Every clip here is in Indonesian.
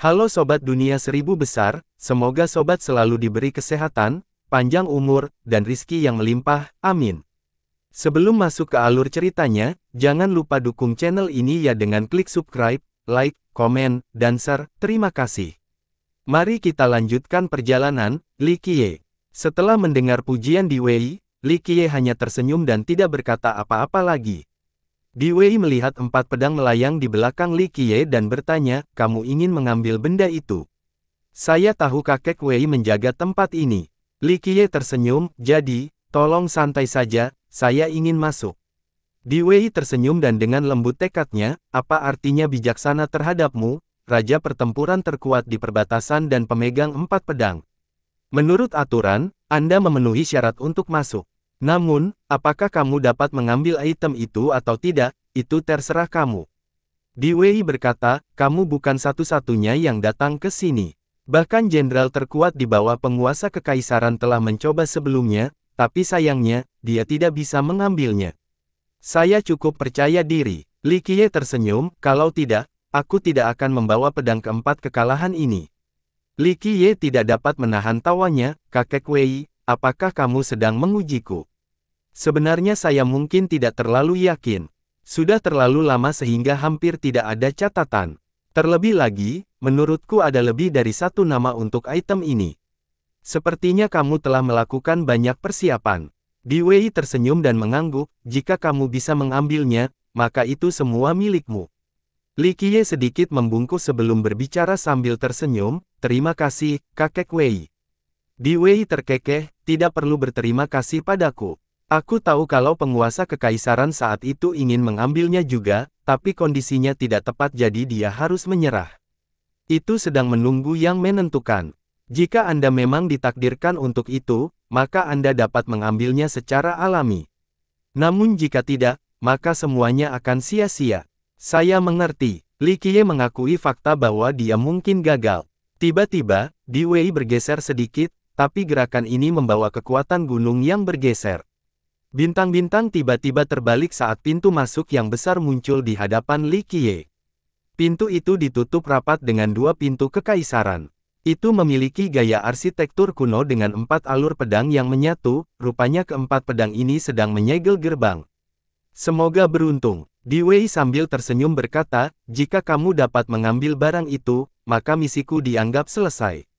Halo Sobat Dunia Seribu Besar, semoga Sobat selalu diberi kesehatan, panjang umur, dan rizki yang melimpah, amin. Sebelum masuk ke alur ceritanya, jangan lupa dukung channel ini ya dengan klik subscribe, like, komen, dan share, terima kasih. Mari kita lanjutkan perjalanan, Li Qiye. Setelah mendengar pujian di Wei, Li Qiye hanya tersenyum dan tidak berkata apa-apa lagi. Di Wei melihat empat pedang melayang di belakang Li Qiye dan bertanya, kamu ingin mengambil benda itu? Saya tahu kakek Wei menjaga tempat ini. Li Qiye tersenyum, jadi, tolong santai saja, saya ingin masuk. Di Wei tersenyum dan dengan lembut tekadnya, apa artinya bijaksana terhadapmu, raja pertempuran terkuat di perbatasan dan pemegang empat pedang. Menurut aturan, Anda memenuhi syarat untuk masuk. Namun, apakah kamu dapat mengambil item itu atau tidak, itu terserah kamu. Di Wei berkata, kamu bukan satu-satunya yang datang ke sini. Bahkan jenderal terkuat di bawah penguasa kekaisaran telah mencoba sebelumnya, tapi sayangnya, dia tidak bisa mengambilnya. Saya cukup percaya diri. Li Qiye tersenyum, kalau tidak, aku tidak akan membawa pedang keempat kekalahan ini. Li Qiye tidak dapat menahan tawanya, kakek Wei, apakah kamu sedang mengujiku? Sebenarnya saya mungkin tidak terlalu yakin. Sudah terlalu lama sehingga hampir tidak ada catatan. Terlebih lagi, menurutku ada lebih dari satu nama untuk item ini. Sepertinya kamu telah melakukan banyak persiapan. Diwei tersenyum dan mengangguk, jika kamu bisa mengambilnya, maka itu semua milikmu. Li Qiye sedikit membungkus sebelum berbicara sambil tersenyum, terima kasih, kakek Wei. Di Wei terkekeh, tidak perlu berterima kasih padaku. Aku tahu kalau penguasa kekaisaran saat itu ingin mengambilnya juga, tapi kondisinya tidak tepat jadi dia harus menyerah. Itu sedang menunggu yang menentukan. Jika Anda memang ditakdirkan untuk itu, maka Anda dapat mengambilnya secara alami. Namun jika tidak, maka semuanya akan sia-sia. Saya mengerti, Li Likie mengakui fakta bahwa dia mungkin gagal. Tiba-tiba, di Wei bergeser sedikit, tapi gerakan ini membawa kekuatan gunung yang bergeser. Bintang-bintang tiba-tiba terbalik saat pintu masuk yang besar muncul di hadapan Li Qiye. Pintu itu ditutup rapat dengan dua pintu kekaisaran. Itu memiliki gaya arsitektur kuno dengan empat alur pedang yang menyatu, rupanya keempat pedang ini sedang menyegel gerbang. Semoga beruntung, Di Wei sambil tersenyum berkata, jika kamu dapat mengambil barang itu, maka misiku dianggap selesai.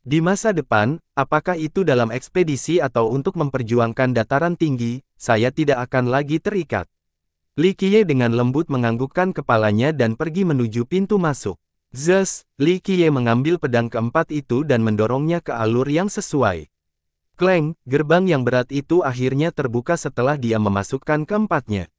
Di masa depan, apakah itu dalam ekspedisi atau untuk memperjuangkan dataran tinggi, saya tidak akan lagi terikat. Li Qiye dengan lembut menganggukkan kepalanya dan pergi menuju pintu masuk. Zes, Li Qiye mengambil pedang keempat itu dan mendorongnya ke alur yang sesuai. Kleng, gerbang yang berat itu akhirnya terbuka setelah dia memasukkan keempatnya.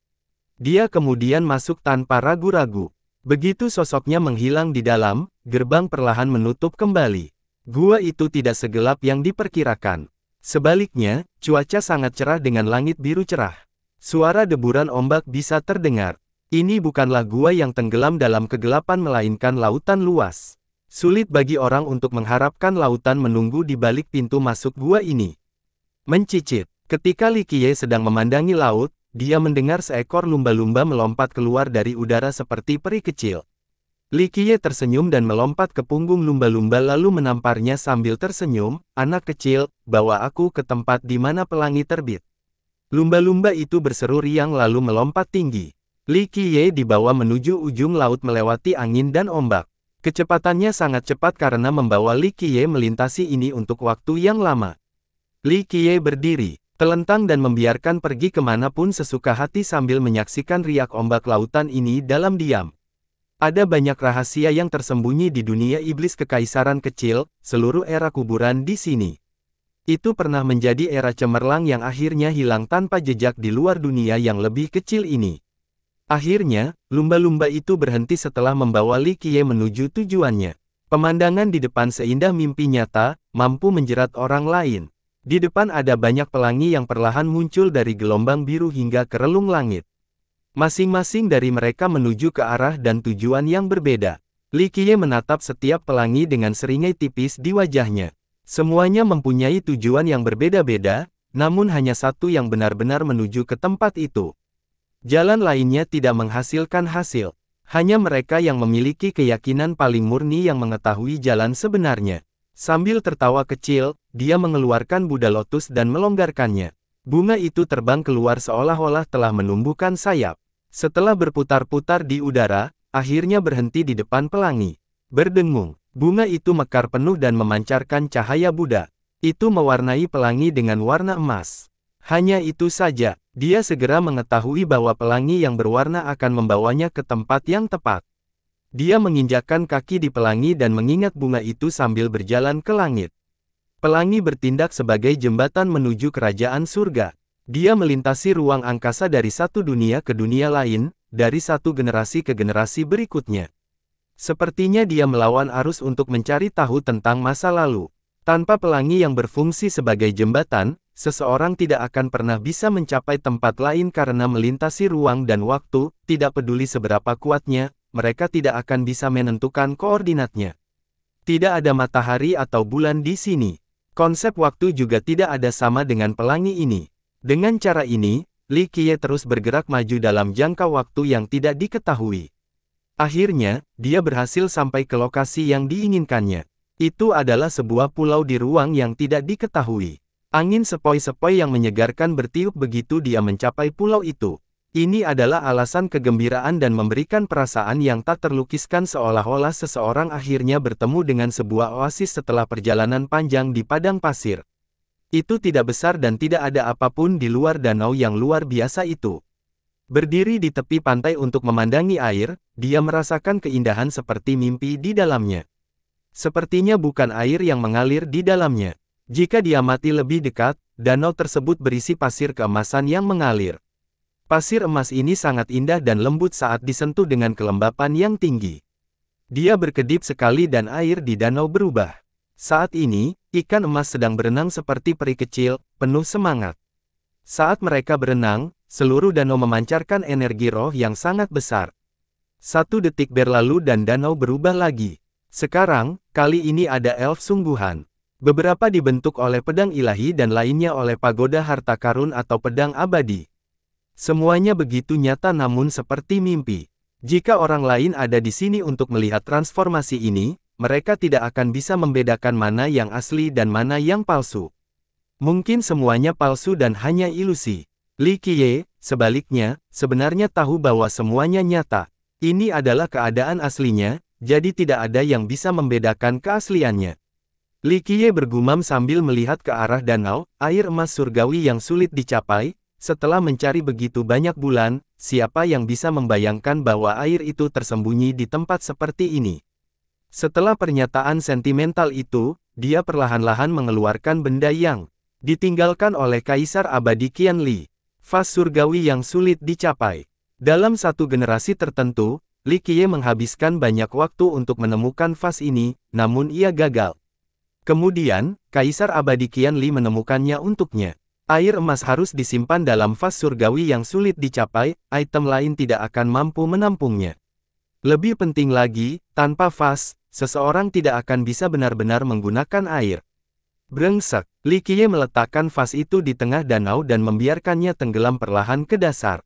Dia kemudian masuk tanpa ragu-ragu. Begitu sosoknya menghilang di dalam, gerbang perlahan menutup kembali. Gua itu tidak segelap yang diperkirakan. Sebaliknya, cuaca sangat cerah dengan langit biru cerah. Suara deburan ombak bisa terdengar. Ini bukanlah gua yang tenggelam dalam kegelapan melainkan lautan luas. Sulit bagi orang untuk mengharapkan lautan menunggu di balik pintu masuk gua ini. Mencicit, ketika Likie sedang memandangi laut, dia mendengar seekor lumba-lumba melompat keluar dari udara seperti peri kecil. Qiye tersenyum dan melompat ke punggung lumba-lumba lalu menamparnya sambil tersenyum, anak kecil, bawa aku ke tempat di mana pelangi terbit. Lumba-lumba itu berseru riang lalu melompat tinggi. Qiye dibawa menuju ujung laut melewati angin dan ombak. Kecepatannya sangat cepat karena membawa Qiye melintasi ini untuk waktu yang lama. Qiye berdiri, telentang dan membiarkan pergi kemanapun sesuka hati sambil menyaksikan riak ombak lautan ini dalam diam. Ada banyak rahasia yang tersembunyi di dunia iblis kekaisaran kecil, seluruh era kuburan di sini. Itu pernah menjadi era cemerlang yang akhirnya hilang tanpa jejak di luar dunia yang lebih kecil ini. Akhirnya, lumba-lumba itu berhenti setelah membawa Li Qiye menuju tujuannya. Pemandangan di depan seindah mimpi nyata, mampu menjerat orang lain. Di depan ada banyak pelangi yang perlahan muncul dari gelombang biru hingga ke relung langit. Masing-masing dari mereka menuju ke arah dan tujuan yang berbeda. Qiye menatap setiap pelangi dengan seringai tipis di wajahnya. Semuanya mempunyai tujuan yang berbeda-beda, namun hanya satu yang benar-benar menuju ke tempat itu. Jalan lainnya tidak menghasilkan hasil. Hanya mereka yang memiliki keyakinan paling murni yang mengetahui jalan sebenarnya. Sambil tertawa kecil, dia mengeluarkan Buddha Lotus dan melonggarkannya. Bunga itu terbang keluar seolah-olah telah menumbuhkan sayap. Setelah berputar-putar di udara, akhirnya berhenti di depan pelangi. Berdengung, bunga itu mekar penuh dan memancarkan cahaya Buddha. Itu mewarnai pelangi dengan warna emas. Hanya itu saja, dia segera mengetahui bahwa pelangi yang berwarna akan membawanya ke tempat yang tepat. Dia menginjakkan kaki di pelangi dan mengingat bunga itu sambil berjalan ke langit. Pelangi bertindak sebagai jembatan menuju kerajaan surga. Dia melintasi ruang angkasa dari satu dunia ke dunia lain, dari satu generasi ke generasi berikutnya. Sepertinya dia melawan arus untuk mencari tahu tentang masa lalu. Tanpa pelangi yang berfungsi sebagai jembatan, seseorang tidak akan pernah bisa mencapai tempat lain karena melintasi ruang dan waktu, tidak peduli seberapa kuatnya, mereka tidak akan bisa menentukan koordinatnya. Tidak ada matahari atau bulan di sini. Konsep waktu juga tidak ada sama dengan pelangi ini. Dengan cara ini, Li Qiye terus bergerak maju dalam jangka waktu yang tidak diketahui. Akhirnya, dia berhasil sampai ke lokasi yang diinginkannya. Itu adalah sebuah pulau di ruang yang tidak diketahui. Angin sepoi-sepoi yang menyegarkan bertiup begitu dia mencapai pulau itu. Ini adalah alasan kegembiraan dan memberikan perasaan yang tak terlukiskan seolah-olah seseorang akhirnya bertemu dengan sebuah oasis setelah perjalanan panjang di padang pasir. Itu tidak besar dan tidak ada apapun di luar danau yang luar biasa itu. Berdiri di tepi pantai untuk memandangi air, dia merasakan keindahan seperti mimpi di dalamnya. Sepertinya bukan air yang mengalir di dalamnya. Jika dia mati lebih dekat, danau tersebut berisi pasir keemasan yang mengalir. Pasir emas ini sangat indah dan lembut saat disentuh dengan kelembapan yang tinggi. Dia berkedip sekali dan air di danau berubah. Saat ini, ikan emas sedang berenang seperti peri kecil, penuh semangat. Saat mereka berenang, seluruh danau memancarkan energi roh yang sangat besar. Satu detik berlalu dan danau berubah lagi. Sekarang, kali ini ada elf sungguhan. Beberapa dibentuk oleh pedang ilahi dan lainnya oleh pagoda harta karun atau pedang abadi. Semuanya begitu nyata namun seperti mimpi. Jika orang lain ada di sini untuk melihat transformasi ini, mereka tidak akan bisa membedakan mana yang asli dan mana yang palsu. Mungkin semuanya palsu dan hanya ilusi. Li Qiye, sebaliknya, sebenarnya tahu bahwa semuanya nyata. Ini adalah keadaan aslinya, jadi tidak ada yang bisa membedakan keasliannya. Li Qiye bergumam sambil melihat ke arah danau, air emas surgawi yang sulit dicapai, setelah mencari begitu banyak bulan, siapa yang bisa membayangkan bahwa air itu tersembunyi di tempat seperti ini? Setelah pernyataan sentimental itu, dia perlahan-lahan mengeluarkan benda yang ditinggalkan oleh Kaisar Abadi Qianli, fas surgawi yang sulit dicapai. Dalam satu generasi tertentu, Li Qiye menghabiskan banyak waktu untuk menemukan fas ini, namun ia gagal. Kemudian, Kaisar Abadi Qianli menemukannya untuknya. Air emas harus disimpan dalam vas surgawi yang sulit dicapai, item lain tidak akan mampu menampungnya. Lebih penting lagi, tanpa vas, seseorang tidak akan bisa benar-benar menggunakan air. Brengsek, Likie meletakkan vas itu di tengah danau dan membiarkannya tenggelam perlahan ke dasar.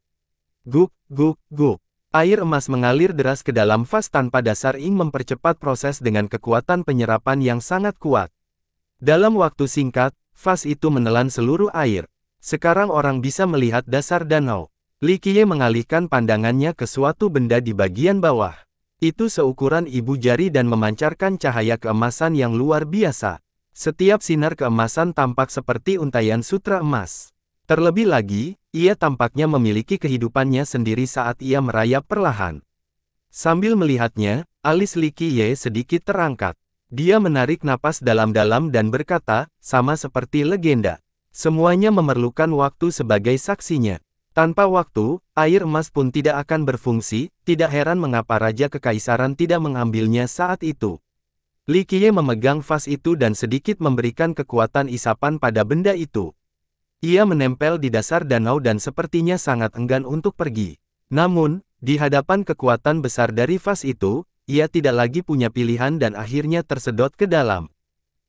Guk, guk, guk. Air emas mengalir deras ke dalam vas tanpa dasar ing mempercepat proses dengan kekuatan penyerapan yang sangat kuat. Dalam waktu singkat, vas itu menelan seluruh air. Sekarang orang bisa melihat dasar danau. Li Qiye mengalihkan pandangannya ke suatu benda di bagian bawah. Itu seukuran ibu jari dan memancarkan cahaya keemasan yang luar biasa. Setiap sinar keemasan tampak seperti untayan sutra emas. Terlebih lagi, ia tampaknya memiliki kehidupannya sendiri saat ia merayap perlahan. Sambil melihatnya, alis Li Qiye sedikit terangkat. Dia menarik napas dalam-dalam dan berkata, sama seperti legenda. Semuanya memerlukan waktu sebagai saksinya. Tanpa waktu, air emas pun tidak akan berfungsi, tidak heran mengapa Raja Kekaisaran tidak mengambilnya saat itu. Li memegang vas itu dan sedikit memberikan kekuatan isapan pada benda itu. Ia menempel di dasar danau dan sepertinya sangat enggan untuk pergi. Namun, di hadapan kekuatan besar dari vas itu, ia tidak lagi punya pilihan dan akhirnya tersedot ke dalam.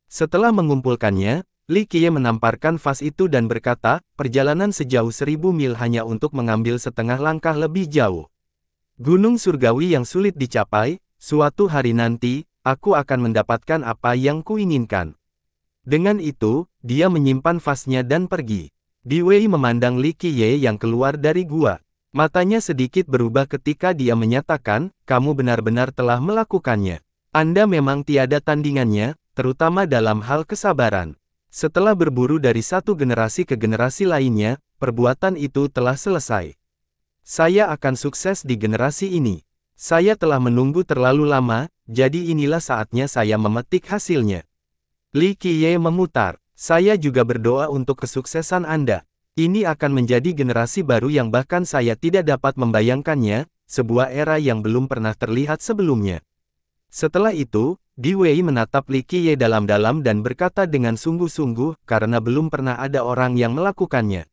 Setelah mengumpulkannya, Li Qiye menamparkan vas itu dan berkata, perjalanan sejauh seribu mil hanya untuk mengambil setengah langkah lebih jauh. Gunung surgawi yang sulit dicapai, suatu hari nanti, aku akan mendapatkan apa yang kuinginkan. Dengan itu, dia menyimpan vasnya dan pergi. Di Wei memandang Li Qiye yang keluar dari gua. Matanya sedikit berubah ketika dia menyatakan, kamu benar-benar telah melakukannya. Anda memang tiada tandingannya, terutama dalam hal kesabaran. Setelah berburu dari satu generasi ke generasi lainnya, perbuatan itu telah selesai. Saya akan sukses di generasi ini. Saya telah menunggu terlalu lama, jadi inilah saatnya saya memetik hasilnya. Li Qiye memutar, saya juga berdoa untuk kesuksesan Anda. Ini akan menjadi generasi baru yang bahkan saya tidak dapat membayangkannya, sebuah era yang belum pernah terlihat sebelumnya. Setelah itu, Di Wei menatap Li Qiye dalam-dalam dan berkata dengan sungguh-sungguh karena belum pernah ada orang yang melakukannya.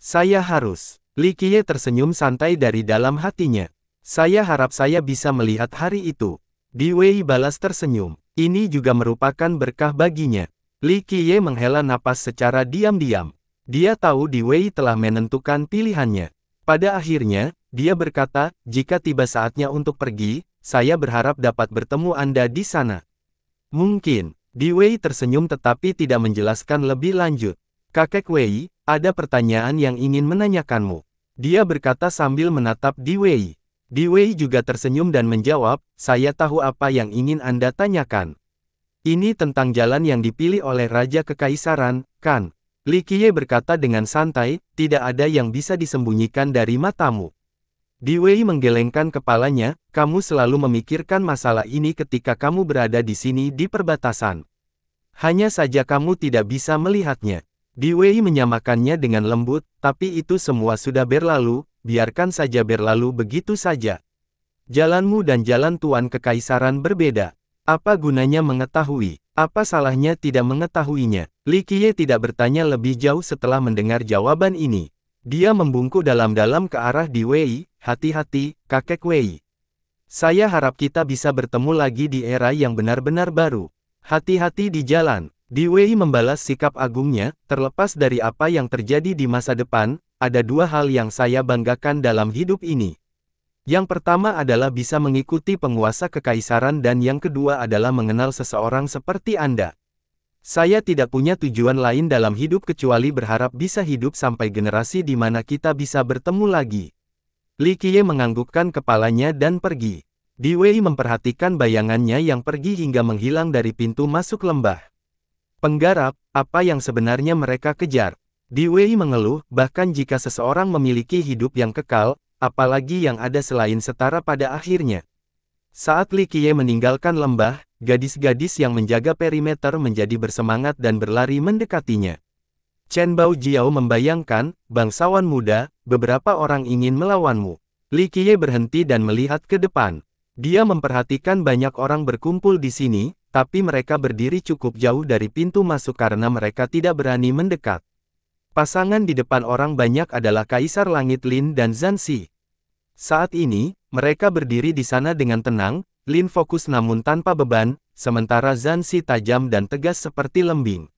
Saya harus. Li Qiye tersenyum santai dari dalam hatinya. Saya harap saya bisa melihat hari itu. Di Wei balas tersenyum. Ini juga merupakan berkah baginya. Li Qiye menghela napas secara diam-diam. Dia tahu Di Wei telah menentukan pilihannya. Pada akhirnya, dia berkata, jika tiba saatnya untuk pergi, saya berharap dapat bertemu Anda di sana. Mungkin, Di Wei tersenyum tetapi tidak menjelaskan lebih lanjut. Kakek Wei, ada pertanyaan yang ingin menanyakanmu. Dia berkata sambil menatap Di Wei. Di Wei juga tersenyum dan menjawab, saya tahu apa yang ingin Anda tanyakan. Ini tentang jalan yang dipilih oleh Raja Kekaisaran, kan? Li Qiye berkata dengan santai, tidak ada yang bisa disembunyikan dari matamu. Di Wei menggelengkan kepalanya, kamu selalu memikirkan masalah ini ketika kamu berada di sini di perbatasan. Hanya saja kamu tidak bisa melihatnya. Di Wei menyamakannya dengan lembut, tapi itu semua sudah berlalu, biarkan saja berlalu begitu saja. Jalanmu dan jalan Tuan Kekaisaran berbeda. Apa gunanya mengetahui? Apa salahnya tidak mengetahuinya? Li Qiye tidak bertanya lebih jauh setelah mendengar jawaban ini. Dia membungkuk dalam-dalam ke arah di Wei, hati-hati, kakek Wei. Saya harap kita bisa bertemu lagi di era yang benar-benar baru. Hati-hati di jalan, Di Wei membalas sikap agungnya, terlepas dari apa yang terjadi di masa depan, ada dua hal yang saya banggakan dalam hidup ini. Yang pertama adalah bisa mengikuti penguasa kekaisaran dan yang kedua adalah mengenal seseorang seperti Anda. Saya tidak punya tujuan lain dalam hidup kecuali berharap bisa hidup sampai generasi di mana kita bisa bertemu lagi. Li Qiye menganggukkan kepalanya dan pergi. Di Wei memperhatikan bayangannya yang pergi hingga menghilang dari pintu masuk lembah. Penggarap, apa yang sebenarnya mereka kejar? Di Wei mengeluh, bahkan jika seseorang memiliki hidup yang kekal, apalagi yang ada selain setara pada akhirnya. Saat Li Qiye meninggalkan lembah, gadis-gadis yang menjaga perimeter menjadi bersemangat dan berlari mendekatinya. Chen Bao Jiao membayangkan, bangsawan muda, beberapa orang ingin melawanmu. Li Qiye berhenti dan melihat ke depan. Dia memperhatikan banyak orang berkumpul di sini, tapi mereka berdiri cukup jauh dari pintu masuk karena mereka tidak berani mendekat. Pasangan di depan orang banyak adalah Kaisar Langit Lin dan Zansi. Saat ini, mereka berdiri di sana dengan tenang, Lin fokus namun tanpa beban, sementara Zansi tajam dan tegas seperti lembing.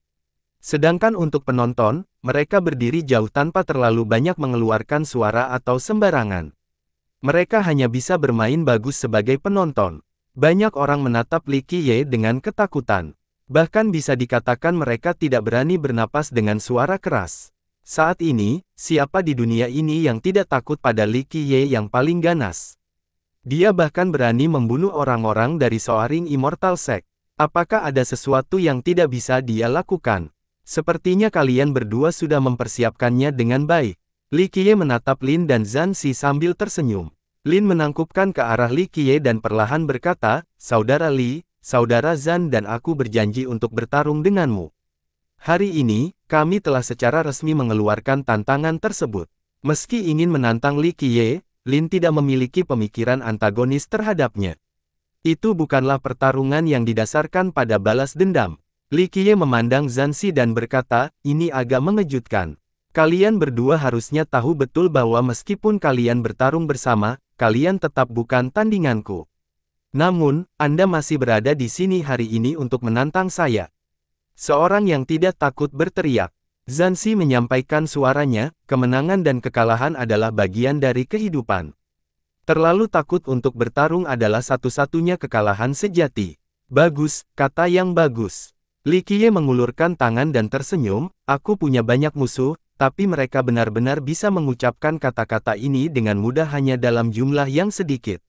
Sedangkan untuk penonton, mereka berdiri jauh tanpa terlalu banyak mengeluarkan suara atau sembarangan. Mereka hanya bisa bermain bagus sebagai penonton. Banyak orang menatap Li Qiye dengan ketakutan. Bahkan bisa dikatakan mereka tidak berani bernapas dengan suara keras. Saat ini, siapa di dunia ini yang tidak takut pada Li Qiye yang paling ganas? Dia bahkan berani membunuh orang-orang dari Soaring Immortal Sect. Apakah ada sesuatu yang tidak bisa dia lakukan? Sepertinya kalian berdua sudah mempersiapkannya dengan baik. Li Qiye menatap Lin dan Zhan Xi sambil tersenyum. Lin menangkupkan ke arah Li Qiye dan perlahan berkata, Saudara Li, saudara Zan dan aku berjanji untuk bertarung denganmu. Hari ini, kami telah secara resmi mengeluarkan tantangan tersebut. Meski ingin menantang Li Qiye, Lin tidak memiliki pemikiran antagonis terhadapnya. Itu bukanlah pertarungan yang didasarkan pada balas dendam. Li Qiye memandang Zansi dan berkata, ini agak mengejutkan. Kalian berdua harusnya tahu betul bahwa meskipun kalian bertarung bersama, kalian tetap bukan tandinganku. Namun, Anda masih berada di sini hari ini untuk menantang saya. Seorang yang tidak takut berteriak. Zansi menyampaikan suaranya, kemenangan dan kekalahan adalah bagian dari kehidupan. Terlalu takut untuk bertarung adalah satu-satunya kekalahan sejati. Bagus, kata yang bagus. Li Qiye mengulurkan tangan dan tersenyum, aku punya banyak musuh, tapi mereka benar-benar bisa mengucapkan kata-kata ini dengan mudah hanya dalam jumlah yang sedikit.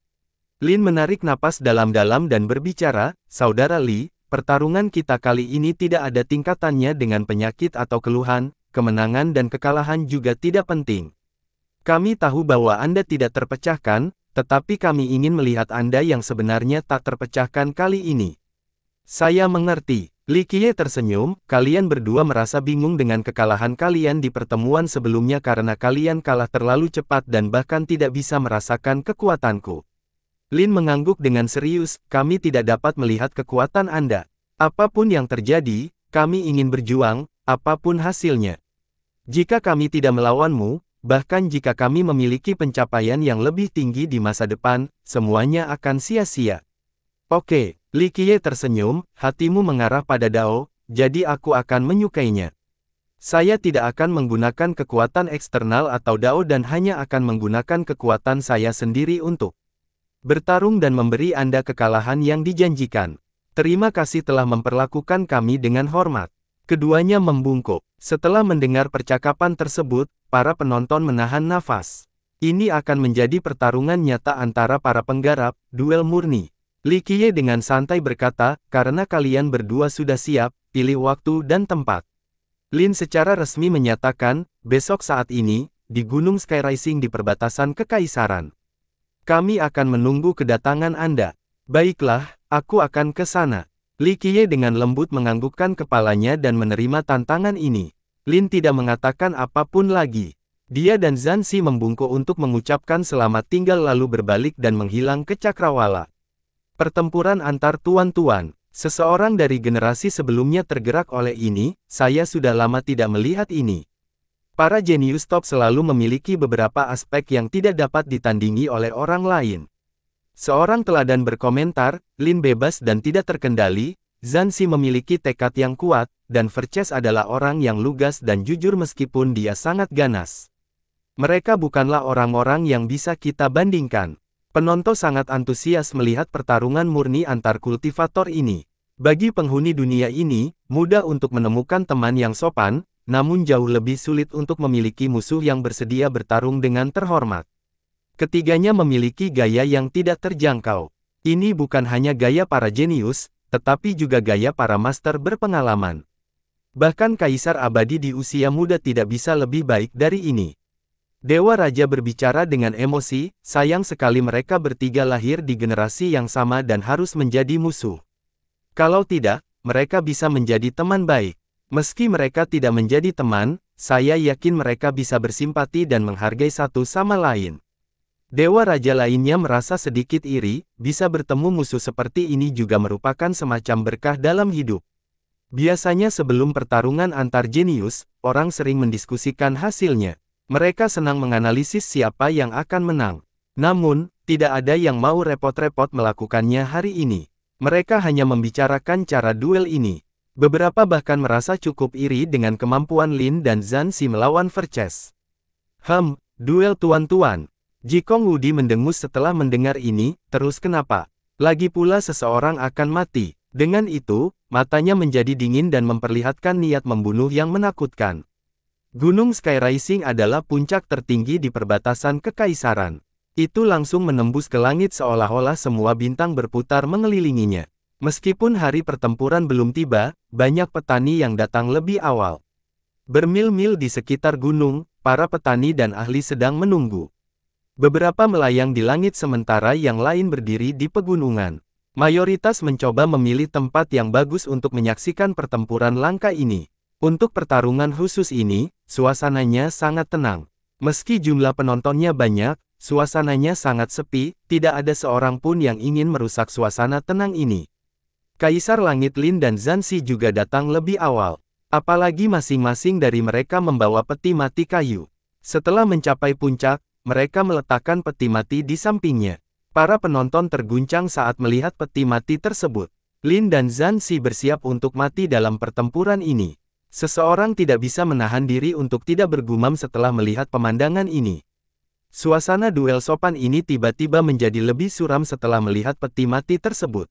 Lin menarik napas dalam-dalam dan berbicara, Saudara Li, pertarungan kita kali ini tidak ada tingkatannya dengan penyakit atau keluhan, kemenangan dan kekalahan juga tidak penting. Kami tahu bahwa Anda tidak terpecahkan, tetapi kami ingin melihat Anda yang sebenarnya tak terpecahkan kali ini. Saya mengerti. Li Qiye tersenyum, kalian berdua merasa bingung dengan kekalahan kalian di pertemuan sebelumnya karena kalian kalah terlalu cepat dan bahkan tidak bisa merasakan kekuatanku. Lin mengangguk dengan serius, kami tidak dapat melihat kekuatan Anda. Apapun yang terjadi, kami ingin berjuang, apapun hasilnya. Jika kami tidak melawanmu, bahkan jika kami memiliki pencapaian yang lebih tinggi di masa depan, semuanya akan sia-sia. Oke, Li Qiye tersenyum, hatimu mengarah pada Dao, jadi aku akan menyukainya. Saya tidak akan menggunakan kekuatan eksternal atau Dao dan hanya akan menggunakan kekuatan saya sendiri untuk bertarung dan memberi Anda kekalahan yang dijanjikan. Terima kasih telah memperlakukan kami dengan hormat. Keduanya membungkuk. Setelah mendengar percakapan tersebut, para penonton menahan nafas. Ini akan menjadi pertarungan nyata antara para penggarap, duel murni. Li Qiye dengan santai berkata, karena kalian berdua sudah siap, pilih waktu dan tempat. Lin secara resmi menyatakan, besok saat ini, di Gunung Sky Rising di perbatasan Kekaisaran. Kami akan menunggu kedatangan Anda. Baiklah, aku akan ke sana. Li Qiye dengan lembut menganggukkan kepalanya dan menerima tantangan ini. Lin tidak mengatakan apapun lagi. Dia dan Zansi membungkuk untuk mengucapkan selamat tinggal lalu berbalik dan menghilang ke Cakrawala. Pertempuran antar tuan-tuan, seseorang dari generasi sebelumnya tergerak oleh ini, saya sudah lama tidak melihat ini. Para jenius top selalu memiliki beberapa aspek yang tidak dapat ditandingi oleh orang lain. Seorang teladan berkomentar, Lin bebas dan tidak terkendali, Zanzi memiliki tekad yang kuat, dan Verces adalah orang yang lugas dan jujur meskipun dia sangat ganas. Mereka bukanlah orang-orang yang bisa kita bandingkan. Penonton sangat antusias melihat pertarungan murni antar kultivator ini. Bagi penghuni dunia ini, mudah untuk menemukan teman yang sopan, namun jauh lebih sulit untuk memiliki musuh yang bersedia bertarung dengan terhormat. Ketiganya memiliki gaya yang tidak terjangkau. Ini bukan hanya gaya para jenius, tetapi juga gaya para master berpengalaman. Bahkan kaisar abadi di usia muda tidak bisa lebih baik dari ini. Dewa Raja berbicara dengan emosi, sayang sekali mereka bertiga lahir di generasi yang sama dan harus menjadi musuh. Kalau tidak, mereka bisa menjadi teman baik. Meski mereka tidak menjadi teman, saya yakin mereka bisa bersimpati dan menghargai satu sama lain. Dewa raja lainnya merasa sedikit iri, bisa bertemu musuh seperti ini juga merupakan semacam berkah dalam hidup. Biasanya sebelum pertarungan antar jenius, orang sering mendiskusikan hasilnya. Mereka senang menganalisis siapa yang akan menang. Namun, tidak ada yang mau repot-repot melakukannya hari ini. Mereka hanya membicarakan cara duel ini. Beberapa bahkan merasa cukup iri dengan kemampuan Lin dan Si melawan Verces. Hmm, duel tuan-tuan. Jikong Wudi mendengus setelah mendengar ini, terus kenapa? Lagi pula seseorang akan mati. Dengan itu, matanya menjadi dingin dan memperlihatkan niat membunuh yang menakutkan. Gunung Sky Rising adalah puncak tertinggi di perbatasan kekaisaran. Itu langsung menembus ke langit seolah-olah semua bintang berputar mengelilinginya. Meskipun hari pertempuran belum tiba, banyak petani yang datang lebih awal. Bermil-mil di sekitar gunung, para petani dan ahli sedang menunggu. Beberapa melayang di langit sementara yang lain berdiri di pegunungan. Mayoritas mencoba memilih tempat yang bagus untuk menyaksikan pertempuran langka ini. Untuk pertarungan khusus ini, suasananya sangat tenang. Meski jumlah penontonnya banyak, suasananya sangat sepi, tidak ada seorang pun yang ingin merusak suasana tenang ini. Kaisar Langit Lin dan Zansi juga datang lebih awal. Apalagi masing-masing dari mereka membawa peti mati kayu. Setelah mencapai puncak, mereka meletakkan peti mati di sampingnya. Para penonton terguncang saat melihat peti mati tersebut. Lin dan Zansi bersiap untuk mati dalam pertempuran ini. Seseorang tidak bisa menahan diri untuk tidak bergumam setelah melihat pemandangan ini. Suasana duel sopan ini tiba-tiba menjadi lebih suram setelah melihat peti mati tersebut.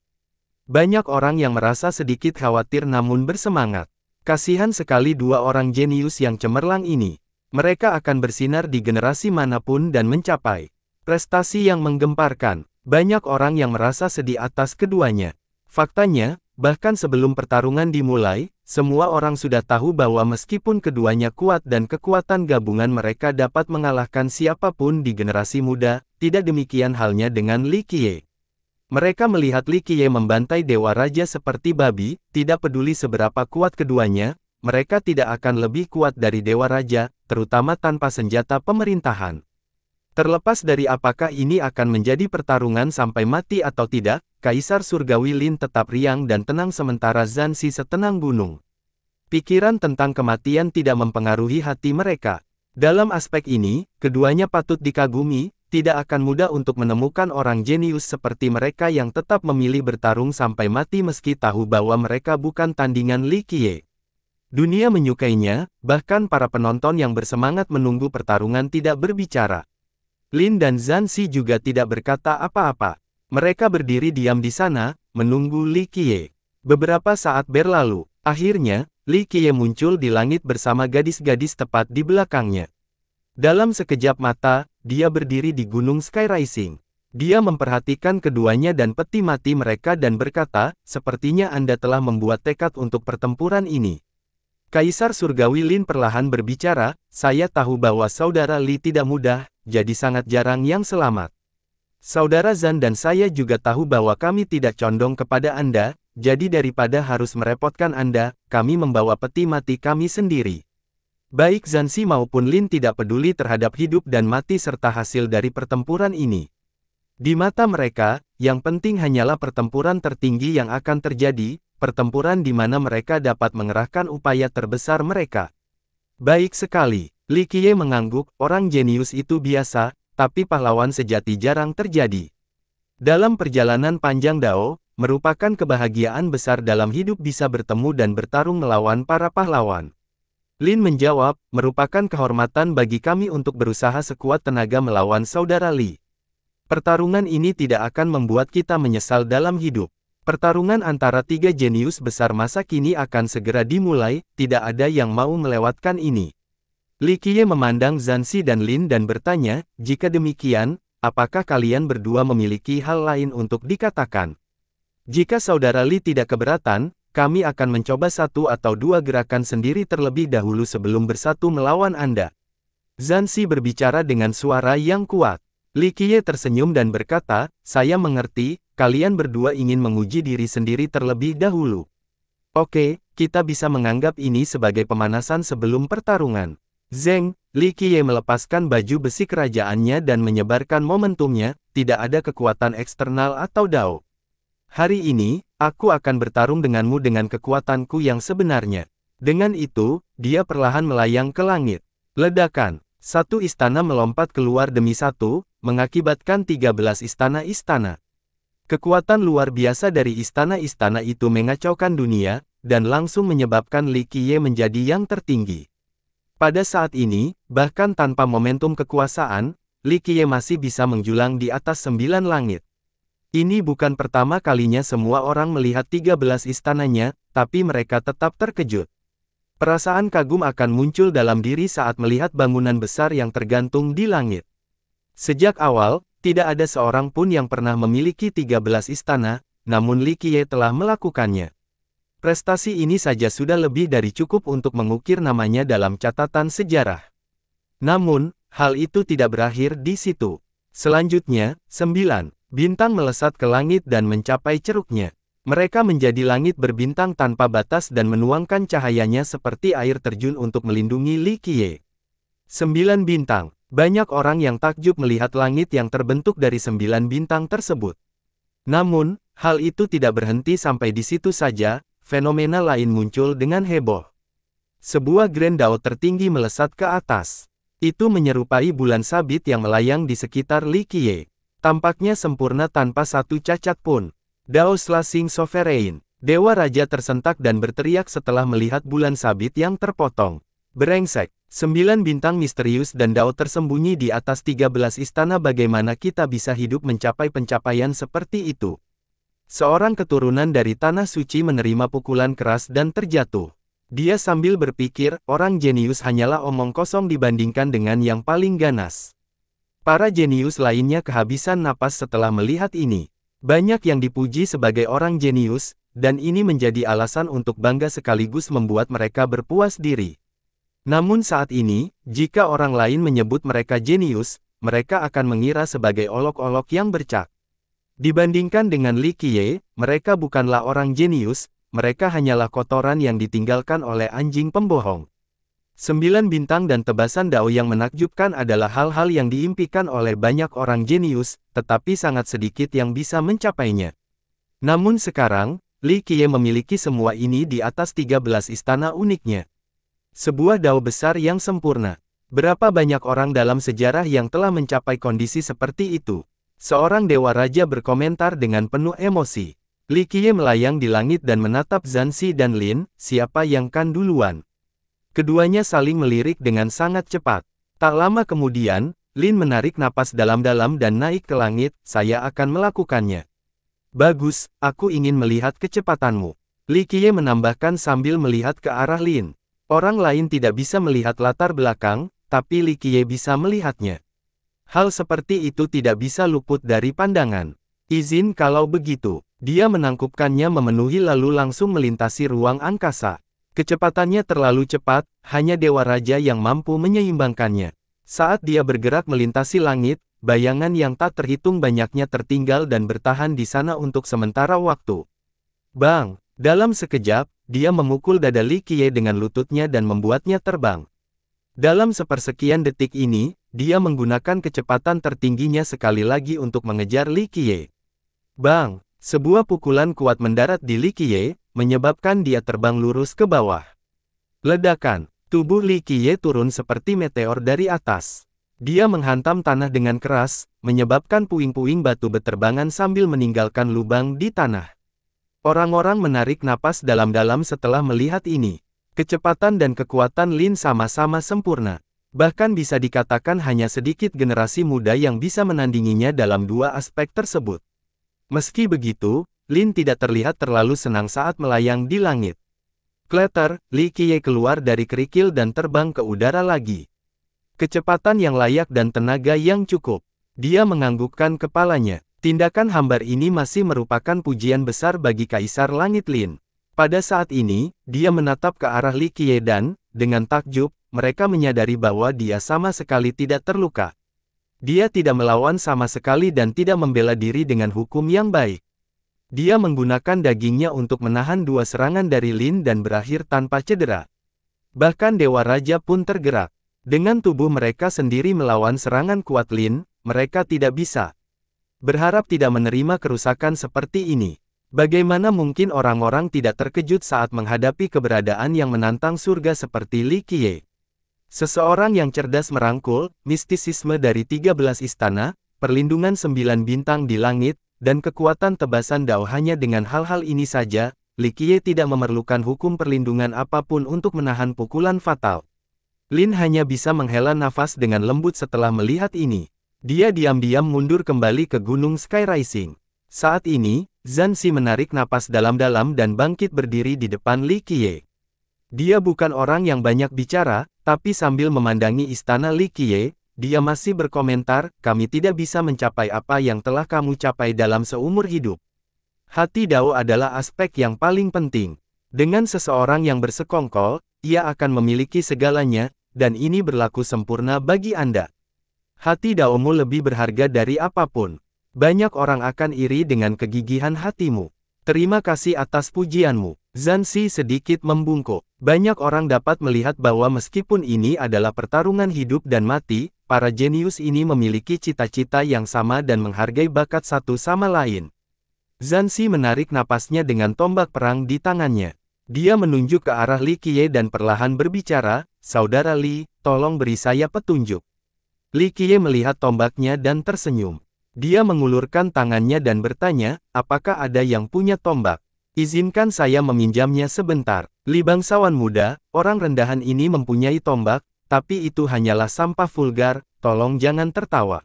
Banyak orang yang merasa sedikit khawatir namun bersemangat. Kasihan sekali dua orang jenius yang cemerlang ini. Mereka akan bersinar di generasi manapun dan mencapai prestasi yang menggemparkan. Banyak orang yang merasa sedih atas keduanya. Faktanya, bahkan sebelum pertarungan dimulai, semua orang sudah tahu bahwa meskipun keduanya kuat dan kekuatan gabungan mereka dapat mengalahkan siapapun di generasi muda, tidak demikian halnya dengan Li Qiye. Mereka melihat Li Qiye membantai Dewa Raja seperti babi, tidak peduli seberapa kuat keduanya, mereka tidak akan lebih kuat dari Dewa Raja, terutama tanpa senjata pemerintahan. Terlepas dari apakah ini akan menjadi pertarungan sampai mati atau tidak, Kaisar Surgawi Lin tetap riang dan tenang sementara Zansi setenang gunung. Pikiran tentang kematian tidak mempengaruhi hati mereka. Dalam aspek ini, keduanya patut dikagumi, tidak akan mudah untuk menemukan orang jenius seperti mereka yang tetap memilih bertarung sampai mati meski tahu bahwa mereka bukan tandingan Li Qiye. Dunia menyukainya, bahkan para penonton yang bersemangat menunggu pertarungan tidak berbicara. Lin dan Zansi juga tidak berkata apa-apa. Mereka berdiri diam di sana, menunggu Li Qiye. Beberapa saat berlalu, akhirnya, Li Qiye muncul di langit bersama gadis-gadis tepat di belakangnya. Dalam sekejap mata, dia berdiri di Gunung Sky Rising. Dia memperhatikan keduanya dan peti mati mereka dan berkata, sepertinya Anda telah membuat tekad untuk pertempuran ini. Kaisar Surgawi Lin perlahan berbicara, saya tahu bahwa saudara Li tidak mudah, jadi sangat jarang yang selamat. Saudara Zan dan saya juga tahu bahwa kami tidak condong kepada Anda, jadi daripada harus merepotkan Anda, kami membawa peti mati kami sendiri. Baik Zansi maupun Lin tidak peduli terhadap hidup dan mati serta hasil dari pertempuran ini. Di mata mereka, yang penting hanyalah pertempuran tertinggi yang akan terjadi, pertempuran di mana mereka dapat mengerahkan upaya terbesar mereka. Baik sekali, Li Qiye mengangguk, orang jenius itu biasa, tapi pahlawan sejati jarang terjadi. Dalam perjalanan panjang Dao, merupakan kebahagiaan besar dalam hidup bisa bertemu dan bertarung melawan para pahlawan. Lin menjawab, merupakan kehormatan bagi kami untuk berusaha sekuat tenaga melawan saudara Li. Pertarungan ini tidak akan membuat kita menyesal dalam hidup. Pertarungan antara tiga jenius besar masa kini akan segera dimulai, tidak ada yang mau melewatkan ini. Li Qiye memandang Zansi dan Lin dan bertanya, jika demikian, apakah kalian berdua memiliki hal lain untuk dikatakan? Jika saudara Li tidak keberatan, kami akan mencoba satu atau dua gerakan sendiri terlebih dahulu sebelum bersatu melawan Anda. Zansi berbicara dengan suara yang kuat. Li Qiye tersenyum dan berkata, saya mengerti, kalian berdua ingin menguji diri sendiri terlebih dahulu. Oke, kita bisa menganggap ini sebagai pemanasan sebelum pertarungan. Zeng, Li Qiye melepaskan baju besi kerajaannya dan menyebarkan momentumnya, tidak ada kekuatan eksternal atau dao. Hari ini, Aku akan bertarung denganmu dengan kekuatanku yang sebenarnya. Dengan itu, dia perlahan melayang ke langit. Ledakan. Satu istana melompat keluar demi satu, mengakibatkan 13 istana-istana. Kekuatan luar biasa dari istana-istana itu mengacaukan dunia, dan langsung menyebabkan Li Qiye menjadi yang tertinggi. Pada saat ini, bahkan tanpa momentum kekuasaan, Li Qiye masih bisa menjulang di atas sembilan langit. Ini bukan pertama kalinya semua orang melihat 13 istananya, tapi mereka tetap terkejut. Perasaan kagum akan muncul dalam diri saat melihat bangunan besar yang tergantung di langit. Sejak awal, tidak ada seorang pun yang pernah memiliki 13 istana, namun Li Qiye telah melakukannya. Prestasi ini saja sudah lebih dari cukup untuk mengukir namanya dalam catatan sejarah. Namun, hal itu tidak berakhir di situ. Selanjutnya, 9. Bintang melesat ke langit dan mencapai ceruknya. Mereka menjadi langit berbintang tanpa batas dan menuangkan cahayanya seperti air terjun untuk melindungi Li Qiye. Sembilan bintang. Banyak orang yang takjub melihat langit yang terbentuk dari sembilan bintang tersebut. Namun, hal itu tidak berhenti sampai di situ saja, fenomena lain muncul dengan heboh. Sebuah grand dao tertinggi melesat ke atas. Itu menyerupai bulan sabit yang melayang di sekitar Li Qiye. Tampaknya sempurna tanpa satu cacat pun. Dao Slasing Sovereign, Dewa Raja tersentak dan berteriak setelah melihat bulan sabit yang terpotong. Berengsek, sembilan bintang misterius dan Dao tersembunyi di atas 13 istana bagaimana kita bisa hidup mencapai pencapaian seperti itu. Seorang keturunan dari Tanah Suci menerima pukulan keras dan terjatuh. Dia sambil berpikir, orang jenius hanyalah omong kosong dibandingkan dengan yang paling ganas. Para jenius lainnya kehabisan napas setelah melihat ini. Banyak yang dipuji sebagai orang jenius, dan ini menjadi alasan untuk bangga sekaligus membuat mereka berpuas diri. Namun saat ini, jika orang lain menyebut mereka jenius, mereka akan mengira sebagai olok-olok yang bercak. Dibandingkan dengan Li Qiye, mereka bukanlah orang jenius, mereka hanyalah kotoran yang ditinggalkan oleh anjing pembohong. Sembilan bintang dan tebasan Dao yang menakjubkan adalah hal-hal yang diimpikan oleh banyak orang jenius, tetapi sangat sedikit yang bisa mencapainya. Namun sekarang, Li Qiye memiliki semua ini di atas 13 istana uniknya. Sebuah Dao besar yang sempurna. Berapa banyak orang dalam sejarah yang telah mencapai kondisi seperti itu? Seorang dewa raja berkomentar dengan penuh emosi. Li Qiye melayang di langit dan menatap Zansi dan Lin, siapa yang kan duluan. Keduanya saling melirik dengan sangat cepat. Tak lama kemudian, Lin menarik napas dalam-dalam dan naik ke langit, saya akan melakukannya. Bagus, aku ingin melihat kecepatanmu. Li Qiye menambahkan sambil melihat ke arah Lin. Orang lain tidak bisa melihat latar belakang, tapi Li Qiye bisa melihatnya. Hal seperti itu tidak bisa luput dari pandangan. Izin kalau begitu, dia menangkupkannya memenuhi lalu langsung melintasi ruang angkasa. Kecepatannya terlalu cepat, hanya Dewa Raja yang mampu menyeimbangkannya. Saat dia bergerak melintasi langit, bayangan yang tak terhitung banyaknya tertinggal dan bertahan di sana untuk sementara waktu. Bang! Dalam sekejap, dia memukul dada Li Qiye dengan lututnya dan membuatnya terbang. Dalam sepersekian detik ini, dia menggunakan kecepatan tertingginya sekali lagi untuk mengejar Li Qiye. Bang! Sebuah pukulan kuat mendarat di Li Qiye, menyebabkan dia terbang lurus ke bawah. Ledakan, tubuh Li Qiye turun seperti meteor dari atas. Dia menghantam tanah dengan keras, menyebabkan puing-puing batu beterbangan sambil meninggalkan lubang di tanah. Orang-orang menarik napas dalam-dalam setelah melihat ini. Kecepatan dan kekuatan Lin sama-sama sempurna. Bahkan bisa dikatakan hanya sedikit generasi muda yang bisa menandinginya dalam dua aspek tersebut. Meski begitu, Lin tidak terlihat terlalu senang saat melayang di langit. Kleter, Li Qiye keluar dari kerikil dan terbang ke udara lagi. Kecepatan yang layak dan tenaga yang cukup. Dia menganggukkan kepalanya. Tindakan hambar ini masih merupakan pujian besar bagi Kaisar Langit Lin. Pada saat ini, dia menatap ke arah Li Qiye dan, dengan takjub, mereka menyadari bahwa dia sama sekali tidak terluka. Dia tidak melawan sama sekali dan tidak membela diri dengan hukum yang baik. Dia menggunakan dagingnya untuk menahan dua serangan dari Lin dan berakhir tanpa cedera. Bahkan Dewa Raja pun tergerak. Dengan tubuh mereka sendiri melawan serangan kuat Lin, mereka tidak bisa. Berharap tidak menerima kerusakan seperti ini. Bagaimana mungkin orang-orang tidak terkejut saat menghadapi keberadaan yang menantang surga seperti Li Qiye? Seseorang yang cerdas merangkul, mistisisme dari 13 istana, perlindungan sembilan bintang di langit, dan kekuatan tebasan Dao hanya dengan hal-hal ini saja, Li Qiye tidak memerlukan hukum perlindungan apapun untuk menahan pukulan fatal. Lin hanya bisa menghela nafas dengan lembut setelah melihat ini. Dia diam-diam mundur kembali ke Gunung Sky Rising. Saat ini, Zanzi menarik napas dalam-dalam dan bangkit berdiri di depan Li Qiye. Dia bukan orang yang banyak bicara, tapi sambil memandangi istana Li Qiye, dia masih berkomentar, kami tidak bisa mencapai apa yang telah kamu capai dalam seumur hidup. Hati Dao adalah aspek yang paling penting. Dengan seseorang yang bersekongkol, ia akan memiliki segalanya, dan ini berlaku sempurna bagi Anda. Hati Daomu lebih berharga dari apapun. Banyak orang akan iri dengan kegigihan hatimu. Terima kasih atas pujianmu. Zansi sedikit membungkuk. Banyak orang dapat melihat bahwa meskipun ini adalah pertarungan hidup dan mati, para jenius ini memiliki cita-cita yang sama dan menghargai bakat satu sama lain. Zanzi menarik napasnya dengan tombak perang di tangannya. Dia menunjuk ke arah Li Qiye dan perlahan berbicara, Saudara Li, tolong beri saya petunjuk. Li Qiye melihat tombaknya dan tersenyum. Dia mengulurkan tangannya dan bertanya, apakah ada yang punya tombak? Izinkan saya meminjamnya sebentar. Li bangsawan muda, orang rendahan ini mempunyai tombak, tapi itu hanyalah sampah vulgar, tolong jangan tertawa.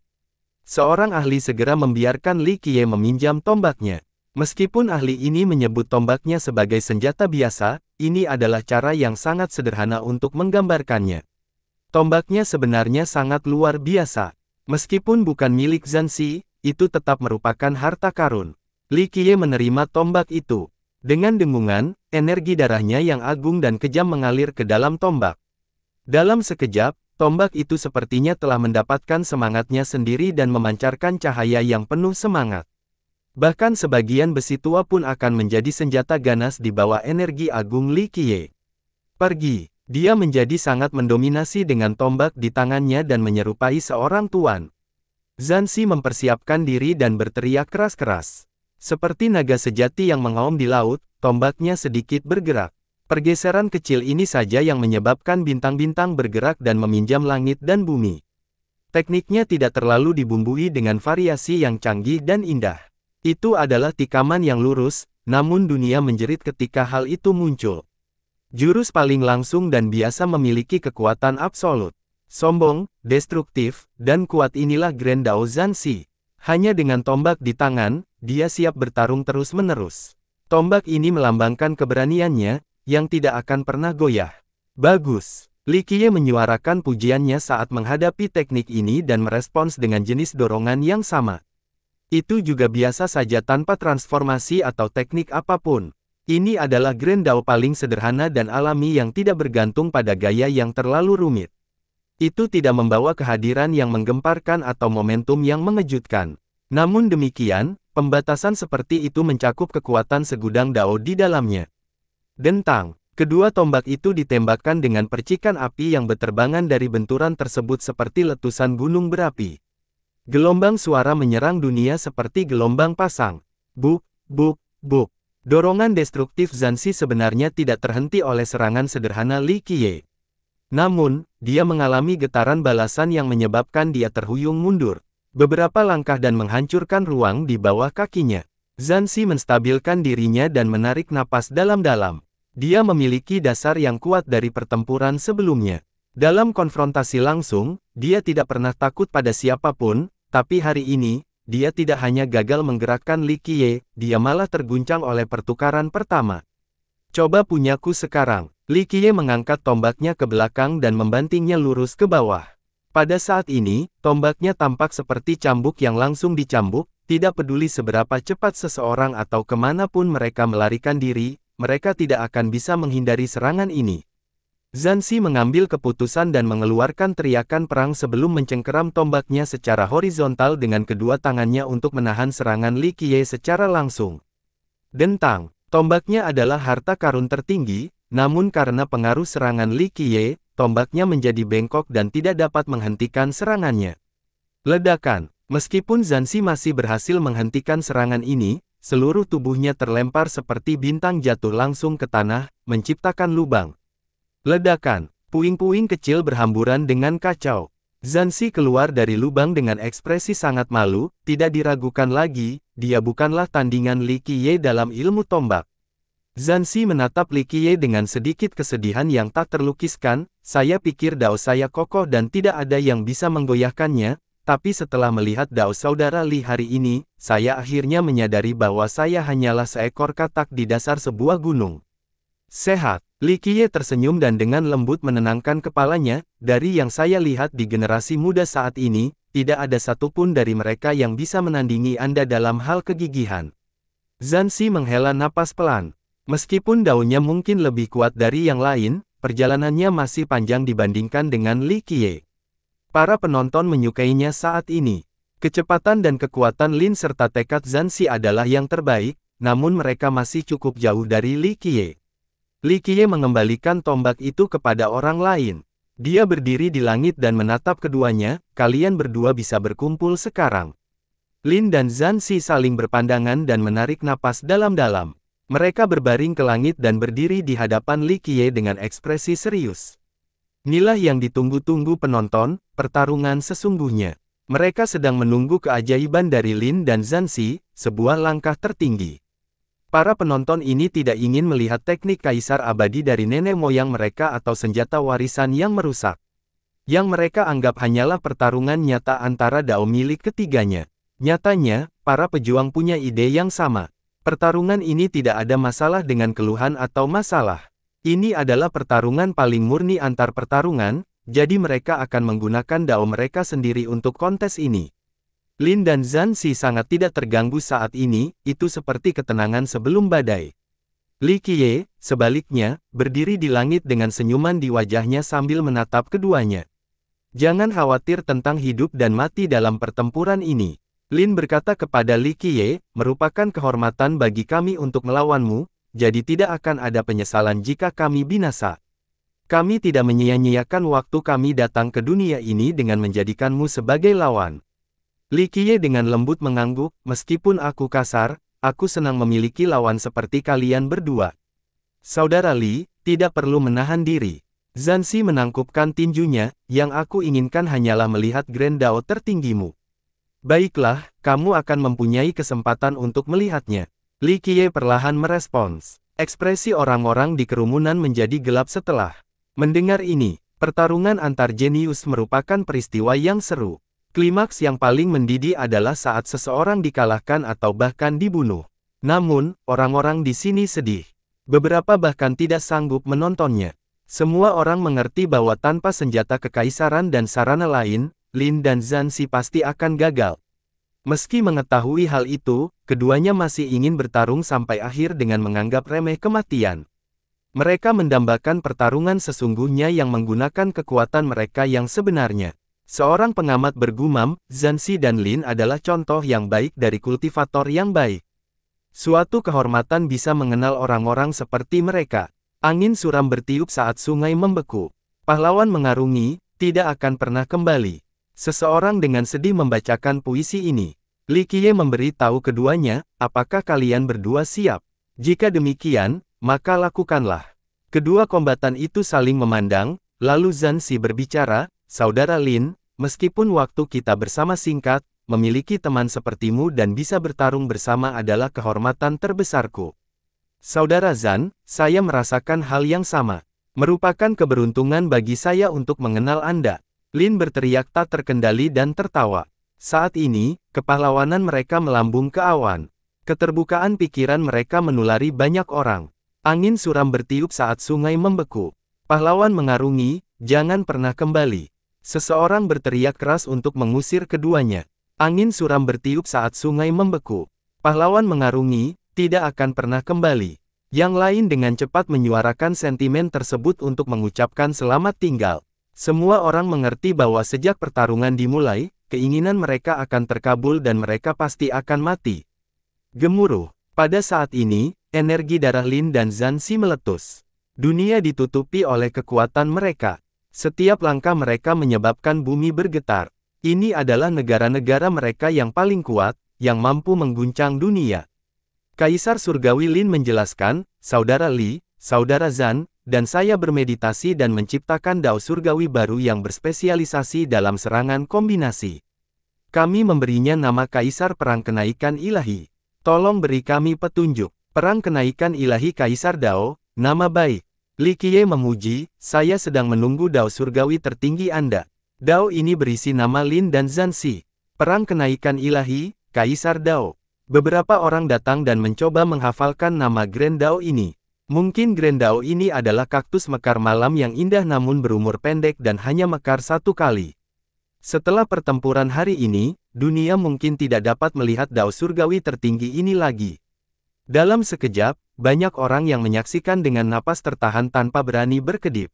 Seorang ahli segera membiarkan Li Qiye meminjam tombaknya. Meskipun ahli ini menyebut tombaknya sebagai senjata biasa, ini adalah cara yang sangat sederhana untuk menggambarkannya. Tombaknya sebenarnya sangat luar biasa. Meskipun bukan milik Zansi, itu tetap merupakan harta karun. Li Qiye menerima tombak itu. Dengan dengungan, energi darahnya yang agung dan kejam mengalir ke dalam tombak. Dalam sekejap, tombak itu sepertinya telah mendapatkan semangatnya sendiri dan memancarkan cahaya yang penuh semangat. Bahkan sebagian besi tua pun akan menjadi senjata ganas di bawah energi agung Li Qiye. Pergi, dia menjadi sangat mendominasi dengan tombak di tangannya dan menyerupai seorang tuan. Zansi mempersiapkan diri dan berteriak keras-keras. Seperti naga sejati yang mengaum di laut, tombaknya sedikit bergerak. Pergeseran kecil ini saja yang menyebabkan bintang-bintang bergerak dan meminjam langit dan bumi. Tekniknya tidak terlalu dibumbui dengan variasi yang canggih dan indah. Itu adalah tikaman yang lurus, namun dunia menjerit ketika hal itu muncul. Jurus paling langsung dan biasa memiliki kekuatan absolut. Sombong, destruktif, dan kuat inilah Grand Dao Zanxi. Hanya dengan tombak di tangan, dia siap bertarung terus-menerus. Tombak ini melambangkan keberaniannya, yang tidak akan pernah goyah. Bagus! Likie menyuarakan pujiannya saat menghadapi teknik ini dan merespons dengan jenis dorongan yang sama. Itu juga biasa saja tanpa transformasi atau teknik apapun. Ini adalah Grand Dao paling sederhana dan alami yang tidak bergantung pada gaya yang terlalu rumit. Itu tidak membawa kehadiran yang menggemparkan atau momentum yang mengejutkan. Namun demikian, pembatasan seperti itu mencakup kekuatan segudang Dao di dalamnya. Dentang, kedua tombak itu ditembakkan dengan percikan api yang berterbangan dari benturan tersebut seperti letusan gunung berapi. Gelombang suara menyerang dunia seperti gelombang pasang. Buk, buk, buk. Dorongan destruktif Zansi sebenarnya tidak terhenti oleh serangan sederhana Li Qiye. Namun, dia mengalami getaran balasan yang menyebabkan dia terhuyung mundur. Beberapa langkah dan menghancurkan ruang di bawah kakinya. Zansi menstabilkan dirinya dan menarik napas dalam-dalam. Dia memiliki dasar yang kuat dari pertempuran sebelumnya. Dalam konfrontasi langsung, dia tidak pernah takut pada siapapun, tapi hari ini, dia tidak hanya gagal menggerakkan Li Qiye, dia malah terguncang oleh pertukaran pertama. Coba punyaku sekarang. Li Qiye mengangkat tombaknya ke belakang dan membantingnya lurus ke bawah. Pada saat ini, tombaknya tampak seperti cambuk yang langsung dicambuk, tidak peduli seberapa cepat seseorang atau kemanapun mereka melarikan diri, mereka tidak akan bisa menghindari serangan ini. Zansi mengambil keputusan dan mengeluarkan teriakan perang sebelum mencengkeram tombaknya secara horizontal dengan kedua tangannya untuk menahan serangan Li Qiye secara langsung. Dentang, tombaknya adalah harta karun tertinggi, namun karena pengaruh serangan Li Qiye, tombaknya menjadi bengkok dan tidak dapat menghentikan serangannya. Ledakan, meskipun Zansi masih berhasil menghentikan serangan ini, Seluruh tubuhnya terlempar seperti bintang jatuh langsung ke tanah, menciptakan lubang. Ledakan, puing-puing kecil berhamburan dengan kacau. Zansi keluar dari lubang dengan ekspresi sangat malu, tidak diragukan lagi, dia bukanlah tandingan Li Qiye dalam ilmu tombak. Zansi menatap Li Qiye dengan sedikit kesedihan yang tak terlukiskan, saya pikir dao saya kokoh dan tidak ada yang bisa menggoyahkannya, tapi setelah melihat Dao Saudara Li hari ini, saya akhirnya menyadari bahwa saya hanyalah seekor katak di dasar sebuah gunung. Sehat, Li Qiye tersenyum dan dengan lembut menenangkan kepalanya, dari yang saya lihat di generasi muda saat ini, tidak ada satupun dari mereka yang bisa menandingi Anda dalam hal kegigihan. Zansi menghela napas pelan. Meskipun daunnya mungkin lebih kuat dari yang lain, perjalanannya masih panjang dibandingkan dengan Li Qiye. Para penonton menyukainya saat ini. Kecepatan dan kekuatan Lin serta tekad Zansi adalah yang terbaik, namun mereka masih cukup jauh dari Li Qiye. Li Qiye mengembalikan tombak itu kepada orang lain. Dia berdiri di langit dan menatap keduanya, kalian berdua bisa berkumpul sekarang. Lin dan Zansi saling berpandangan dan menarik napas dalam-dalam. Mereka berbaring ke langit dan berdiri di hadapan Li Qiye dengan ekspresi serius. Inilah yang ditunggu-tunggu penonton, pertarungan sesungguhnya. Mereka sedang menunggu keajaiban dari Lin dan Zansi, sebuah langkah tertinggi. Para penonton ini tidak ingin melihat teknik kaisar abadi dari nenek moyang mereka atau senjata warisan yang merusak. Yang mereka anggap hanyalah pertarungan nyata antara dao milik ketiganya. Nyatanya, para pejuang punya ide yang sama. Pertarungan ini tidak ada masalah dengan keluhan atau masalah. Ini adalah pertarungan paling murni antar pertarungan, jadi mereka akan menggunakan dao mereka sendiri untuk kontes ini. Lin dan Si sangat tidak terganggu saat ini, itu seperti ketenangan sebelum badai. Li Qiye, sebaliknya, berdiri di langit dengan senyuman di wajahnya sambil menatap keduanya. Jangan khawatir tentang hidup dan mati dalam pertempuran ini. Lin berkata kepada Li Qiye, merupakan kehormatan bagi kami untuk melawanmu, jadi tidak akan ada penyesalan jika kami binasa. Kami tidak menyia-nyiakan waktu kami datang ke dunia ini dengan menjadikanmu sebagai lawan. Li Qiye dengan lembut mengangguk, meskipun aku kasar, aku senang memiliki lawan seperti kalian berdua. Saudara Li, tidak perlu menahan diri. Zansi menangkupkan tinjunya, yang aku inginkan hanyalah melihat Grand Dao tertinggimu. Baiklah, kamu akan mempunyai kesempatan untuk melihatnya. Li Qiye perlahan merespons. Ekspresi orang-orang di kerumunan menjadi gelap setelah mendengar ini. Pertarungan antar jenius merupakan peristiwa yang seru. Klimaks yang paling mendidih adalah saat seseorang dikalahkan atau bahkan dibunuh. Namun, orang-orang di sini sedih. Beberapa bahkan tidak sanggup menontonnya. Semua orang mengerti bahwa tanpa senjata kekaisaran dan sarana lain, Lin dan Zansi pasti akan gagal. Meski mengetahui hal itu, Keduanya masih ingin bertarung sampai akhir dengan menganggap remeh kematian. Mereka mendambakan pertarungan sesungguhnya yang menggunakan kekuatan mereka yang sebenarnya. Seorang pengamat bergumam, Zansi dan Lin adalah contoh yang baik dari kultivator yang baik. Suatu kehormatan bisa mengenal orang-orang seperti mereka. Angin suram bertiup saat sungai membeku. Pahlawan mengarungi, tidak akan pernah kembali. Seseorang dengan sedih membacakan puisi ini. Likie memberi tahu keduanya, apakah kalian berdua siap? Jika demikian, maka lakukanlah. Kedua kombatan itu saling memandang, lalu Zansi berbicara, Saudara Lin, meskipun waktu kita bersama singkat, memiliki teman sepertimu dan bisa bertarung bersama adalah kehormatan terbesarku. Saudara Zan, saya merasakan hal yang sama. Merupakan keberuntungan bagi saya untuk mengenal Anda. Lin berteriak tak terkendali dan tertawa. Saat ini, kepahlawanan mereka melambung ke awan. Keterbukaan pikiran mereka menulari banyak orang. Angin suram bertiup saat sungai membeku. Pahlawan mengarungi, jangan pernah kembali. Seseorang berteriak keras untuk mengusir keduanya. Angin suram bertiup saat sungai membeku. Pahlawan mengarungi, tidak akan pernah kembali. Yang lain dengan cepat menyuarakan sentimen tersebut untuk mengucapkan selamat tinggal. Semua orang mengerti bahwa sejak pertarungan dimulai, keinginan mereka akan terkabul dan mereka pasti akan mati. Gemuruh. Pada saat ini, energi darah Lin dan Zansi meletus. Dunia ditutupi oleh kekuatan mereka. Setiap langkah mereka menyebabkan bumi bergetar. Ini adalah negara-negara mereka yang paling kuat, yang mampu mengguncang dunia. Kaisar Surgawi Lin menjelaskan, Saudara Li, Saudara Zan, dan saya bermeditasi dan menciptakan dao surgawi baru yang berspesialisasi dalam serangan kombinasi. Kami memberinya nama Kaisar Perang Kenaikan Ilahi. Tolong beri kami petunjuk. Perang Kenaikan Ilahi Kaisar Dao, nama baik. Li Qiye memuji, saya sedang menunggu Dao Surgawi tertinggi Anda. Dao ini berisi nama Lin dan Zansi. Perang Kenaikan Ilahi, Kaisar Dao. Beberapa orang datang dan mencoba menghafalkan nama Grand Dao ini. Mungkin Grendau ini adalah kaktus mekar malam yang indah namun berumur pendek dan hanya mekar satu kali. Setelah pertempuran hari ini, dunia mungkin tidak dapat melihat dao surgawi tertinggi ini lagi. Dalam sekejap, banyak orang yang menyaksikan dengan napas tertahan tanpa berani berkedip.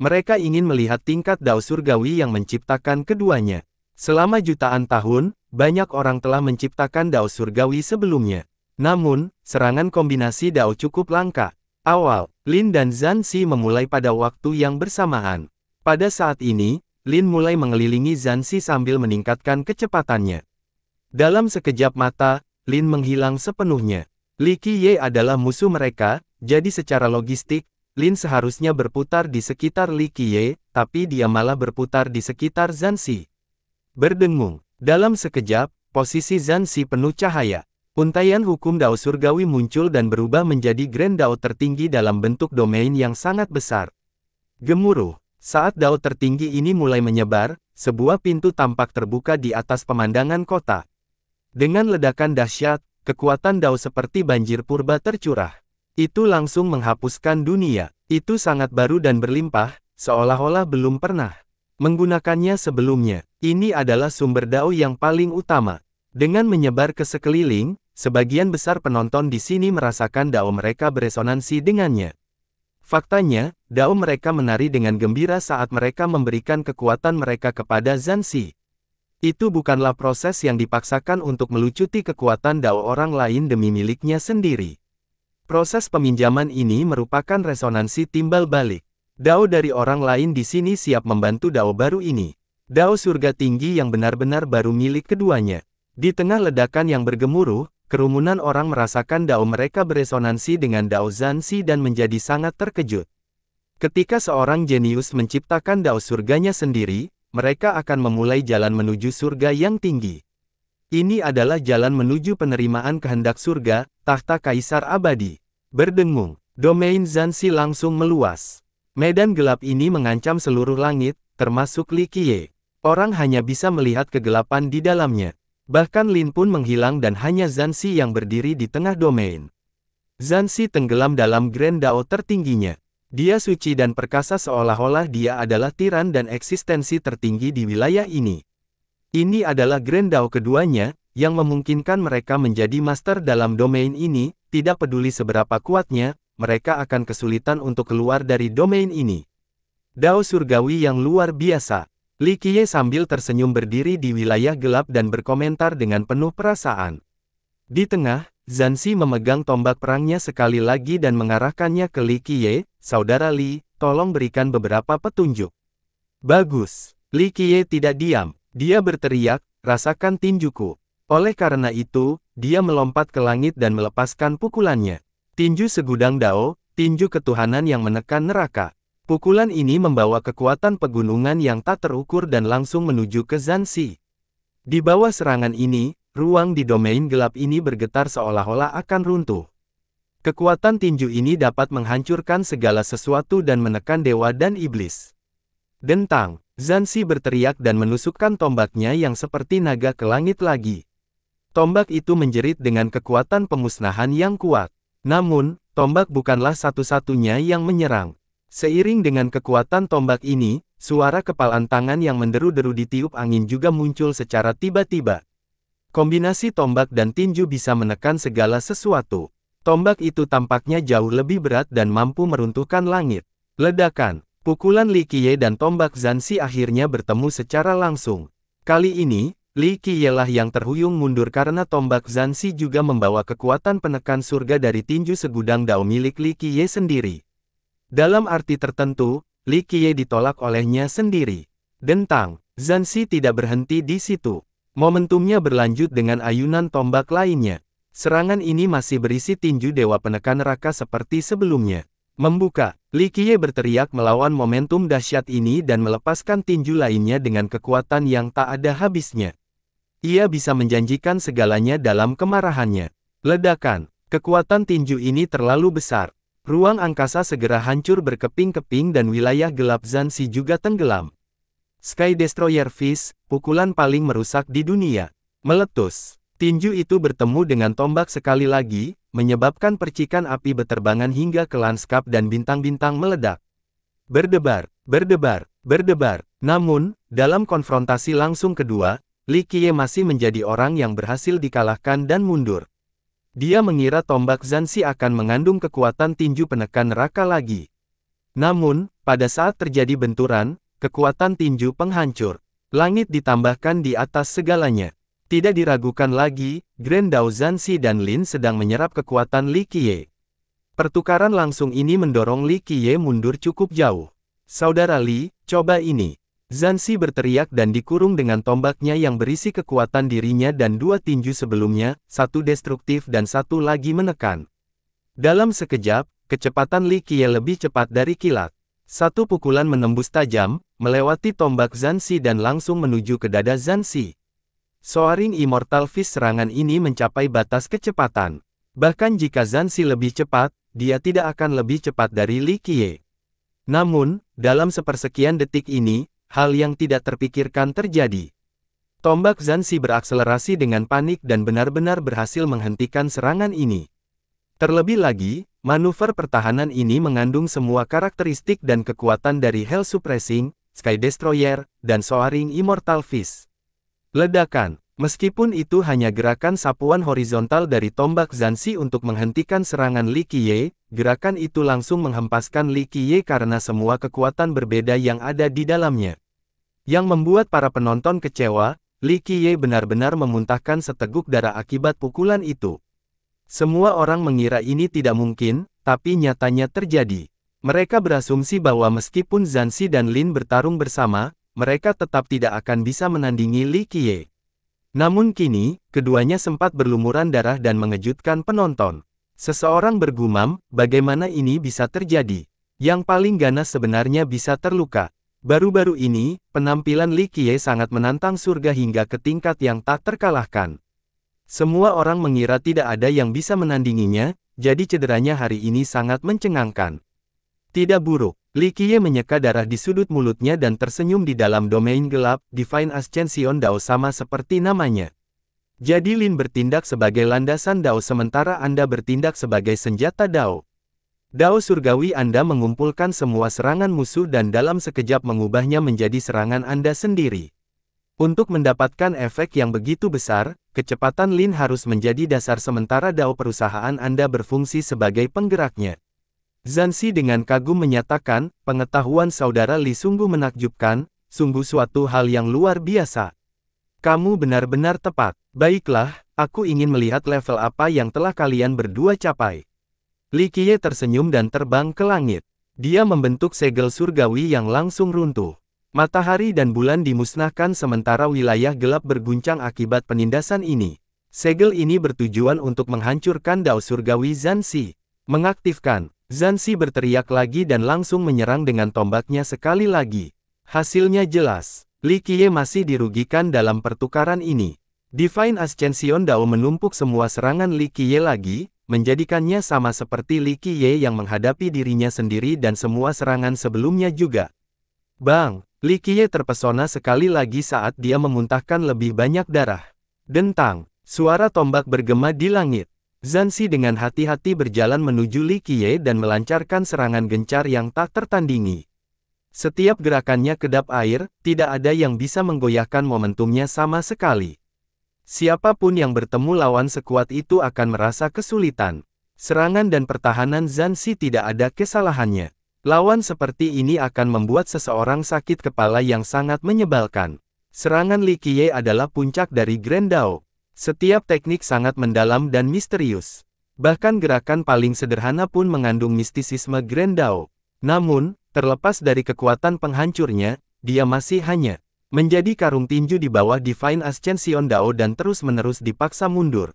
Mereka ingin melihat tingkat dao surgawi yang menciptakan keduanya. Selama jutaan tahun, banyak orang telah menciptakan dao surgawi sebelumnya. Namun, serangan kombinasi dao cukup langka. Awal, Lin dan Zansi memulai pada waktu yang bersamaan. Pada saat ini, Lin mulai mengelilingi Zansi sambil meningkatkan kecepatannya. Dalam sekejap mata, Lin menghilang sepenuhnya. Li Qiye adalah musuh mereka, jadi secara logistik, Lin seharusnya berputar di sekitar Li Qiye, tapi dia malah berputar di sekitar Zansi. Berdengung, dalam sekejap, posisi Zansi penuh cahaya. Untayan hukum Dao surgawi muncul dan berubah menjadi Grand Dao tertinggi dalam bentuk domain yang sangat besar. Gemuruh, saat Dao tertinggi ini mulai menyebar, sebuah pintu tampak terbuka di atas pemandangan kota. Dengan ledakan dahsyat, kekuatan Dao seperti banjir purba tercurah. Itu langsung menghapuskan dunia. Itu sangat baru dan berlimpah, seolah-olah belum pernah menggunakannya sebelumnya. Ini adalah sumber Dao yang paling utama. Dengan menyebar ke sekeliling, Sebagian besar penonton di sini merasakan dao mereka beresonansi dengannya. Faktanya, dao mereka menari dengan gembira saat mereka memberikan kekuatan mereka kepada Zanzi. Itu bukanlah proses yang dipaksakan untuk melucuti kekuatan dao orang lain demi miliknya sendiri. Proses peminjaman ini merupakan resonansi timbal balik. Dao dari orang lain di sini siap membantu dao baru ini. Dao surga tinggi yang benar-benar baru milik keduanya. Di tengah ledakan yang bergemuruh, kerumunan orang merasakan dao mereka beresonansi dengan dao Zanzi dan menjadi sangat terkejut. Ketika seorang jenius menciptakan dao surganya sendiri, mereka akan memulai jalan menuju surga yang tinggi. Ini adalah jalan menuju penerimaan kehendak surga, tahta kaisar abadi. Berdengung, domain Zanzi langsung meluas. Medan gelap ini mengancam seluruh langit, termasuk Likie. Orang hanya bisa melihat kegelapan di dalamnya. Bahkan Lin pun menghilang dan hanya Zansi yang berdiri di tengah domain. Zansi tenggelam dalam Grand Dao tertingginya. Dia suci dan perkasa seolah-olah dia adalah tiran dan eksistensi tertinggi di wilayah ini. Ini adalah Grand Dao keduanya, yang memungkinkan mereka menjadi master dalam domain ini, tidak peduli seberapa kuatnya, mereka akan kesulitan untuk keluar dari domain ini. Dao surgawi yang luar biasa. Li Qiye sambil tersenyum berdiri di wilayah gelap dan berkomentar dengan penuh perasaan. Di tengah, Zanzi memegang tombak perangnya sekali lagi dan mengarahkannya ke Li Qiye, Saudara Li, tolong berikan beberapa petunjuk. Bagus. Li Qiye tidak diam. Dia berteriak, rasakan tinjuku. Oleh karena itu, dia melompat ke langit dan melepaskan pukulannya. Tinju segudang dao, tinju ketuhanan yang menekan neraka. Pukulan ini membawa kekuatan pegunungan yang tak terukur dan langsung menuju ke Zansi. Di bawah serangan ini, ruang di domain gelap ini bergetar seolah-olah akan runtuh. Kekuatan tinju ini dapat menghancurkan segala sesuatu dan menekan dewa dan iblis. Dentang, Zansi berteriak dan menusukkan tombaknya yang seperti naga ke langit lagi. Tombak itu menjerit dengan kekuatan pemusnahan yang kuat. Namun, tombak bukanlah satu-satunya yang menyerang. Seiring dengan kekuatan tombak ini, suara kepalan tangan yang menderu-deru ditiup angin juga muncul secara tiba-tiba. Kombinasi tombak dan tinju bisa menekan segala sesuatu. Tombak itu tampaknya jauh lebih berat dan mampu meruntuhkan langit. Ledakan, pukulan Li Qiye dan tombak Zansi akhirnya bertemu secara langsung. Kali ini, Li Qiye lah yang terhuyung mundur karena tombak Zansi juga membawa kekuatan penekan surga dari tinju segudang dao milik Li Qiye sendiri. Dalam arti tertentu, Li Qiye ditolak olehnya sendiri. Dentang, Zansi tidak berhenti di situ. Momentumnya berlanjut dengan ayunan tombak lainnya. Serangan ini masih berisi tinju dewa penekan raka seperti sebelumnya. Membuka, Li Qiye berteriak melawan momentum dahsyat ini dan melepaskan tinju lainnya dengan kekuatan yang tak ada habisnya. Ia bisa menjanjikan segalanya dalam kemarahannya. Ledakan, kekuatan tinju ini terlalu besar. Ruang angkasa segera hancur berkeping-keping dan wilayah gelap Zansi juga tenggelam. Sky Destroyer Fish, pukulan paling merusak di dunia. Meletus. Tinju itu bertemu dengan tombak sekali lagi, menyebabkan percikan api beterbangan hingga ke lanskap dan bintang-bintang meledak. Berdebar, berdebar, berdebar. Namun, dalam konfrontasi langsung kedua, Li Qiye masih menjadi orang yang berhasil dikalahkan dan mundur. Dia mengira tombak Zanzi akan mengandung kekuatan tinju penekan neraka lagi. Namun, pada saat terjadi benturan, kekuatan tinju penghancur. Langit ditambahkan di atas segalanya. Tidak diragukan lagi, Grand Dao Zanzi dan Lin sedang menyerap kekuatan Li Qiye. Pertukaran langsung ini mendorong Li Qiye mundur cukup jauh. Saudara Li, coba ini. Zansi berteriak dan dikurung dengan tombaknya yang berisi kekuatan dirinya dan dua tinju sebelumnya, satu destruktif dan satu lagi menekan. Dalam sekejap, kecepatan Li Qiye lebih cepat dari kilat. Satu pukulan menembus tajam, melewati tombak Zansi dan langsung menuju ke dada Zansi. Soaring Immortal Fist serangan ini mencapai batas kecepatan. Bahkan jika Zansi lebih cepat, dia tidak akan lebih cepat dari Li Qiye. Namun, dalam sepersekian detik ini, hal yang tidak terpikirkan terjadi. Tombak Zansi berakselerasi dengan panik dan benar-benar berhasil menghentikan serangan ini. Terlebih lagi, manuver pertahanan ini mengandung semua karakteristik dan kekuatan dari Hell Suppressing, Sky Destroyer, dan Soaring Immortal Fist. Ledakan Meskipun itu hanya gerakan sapuan horizontal dari tombak Zansi untuk menghentikan serangan Li Qiye, gerakan itu langsung menghempaskan Li Qiye karena semua kekuatan berbeda yang ada di dalamnya. Yang membuat para penonton kecewa, Li Qiye benar-benar memuntahkan seteguk darah akibat pukulan itu. Semua orang mengira ini tidak mungkin, tapi nyatanya terjadi. Mereka berasumsi bahwa meskipun Zansi dan Lin bertarung bersama, mereka tetap tidak akan bisa menandingi Li Qiye. Namun kini, keduanya sempat berlumuran darah dan mengejutkan penonton. Seseorang bergumam, bagaimana ini bisa terjadi? Yang paling ganas sebenarnya bisa terluka. Baru-baru ini, penampilan Li Qiye sangat menantang surga hingga ke tingkat yang tak terkalahkan. Semua orang mengira tidak ada yang bisa menandinginya, jadi cederanya hari ini sangat mencengangkan. Tidak buruk, Likie menyeka darah di sudut mulutnya dan tersenyum di dalam domain gelap, Divine Ascension Dao sama seperti namanya. Jadi Lin bertindak sebagai landasan Dao sementara Anda bertindak sebagai senjata Dao. Dao surgawi Anda mengumpulkan semua serangan musuh dan dalam sekejap mengubahnya menjadi serangan Anda sendiri. Untuk mendapatkan efek yang begitu besar, kecepatan Lin harus menjadi dasar sementara Dao perusahaan Anda berfungsi sebagai penggeraknya. Zansi dengan kagum menyatakan, pengetahuan saudara Li sungguh menakjubkan, sungguh suatu hal yang luar biasa. Kamu benar-benar tepat. Baiklah, aku ingin melihat level apa yang telah kalian berdua capai. Li Qiye tersenyum dan terbang ke langit. Dia membentuk segel surgawi yang langsung runtuh. Matahari dan bulan dimusnahkan sementara wilayah gelap berguncang akibat penindasan ini. Segel ini bertujuan untuk menghancurkan Dao Surgawi Zansi. Mengaktifkan, Zansi berteriak lagi dan langsung menyerang dengan tombaknya sekali lagi. Hasilnya jelas, Li Qiye masih dirugikan dalam pertukaran ini. Divine Ascension Dao menumpuk semua serangan Li Qiye lagi, menjadikannya sama seperti Li Qiye yang menghadapi dirinya sendiri dan semua serangan sebelumnya juga. Bang, Li Qiye terpesona sekali lagi saat dia memuntahkan lebih banyak darah. Dentang, suara tombak bergema di langit. Zansi dengan hati-hati berjalan menuju Li Qiye dan melancarkan serangan gencar yang tak tertandingi. Setiap gerakannya kedap air, tidak ada yang bisa menggoyahkan momentumnya sama sekali. Siapapun yang bertemu lawan sekuat itu akan merasa kesulitan. Serangan dan pertahanan Zansi tidak ada kesalahannya. Lawan seperti ini akan membuat seseorang sakit kepala yang sangat menyebalkan. Serangan Li Qiye adalah puncak dari Grand Dao. Setiap teknik sangat mendalam dan misterius. Bahkan gerakan paling sederhana pun mengandung mistisisme Grand Dao. Namun, terlepas dari kekuatan penghancurnya, dia masih hanya menjadi karung tinju di bawah Divine Ascension Dao dan terus-menerus dipaksa mundur.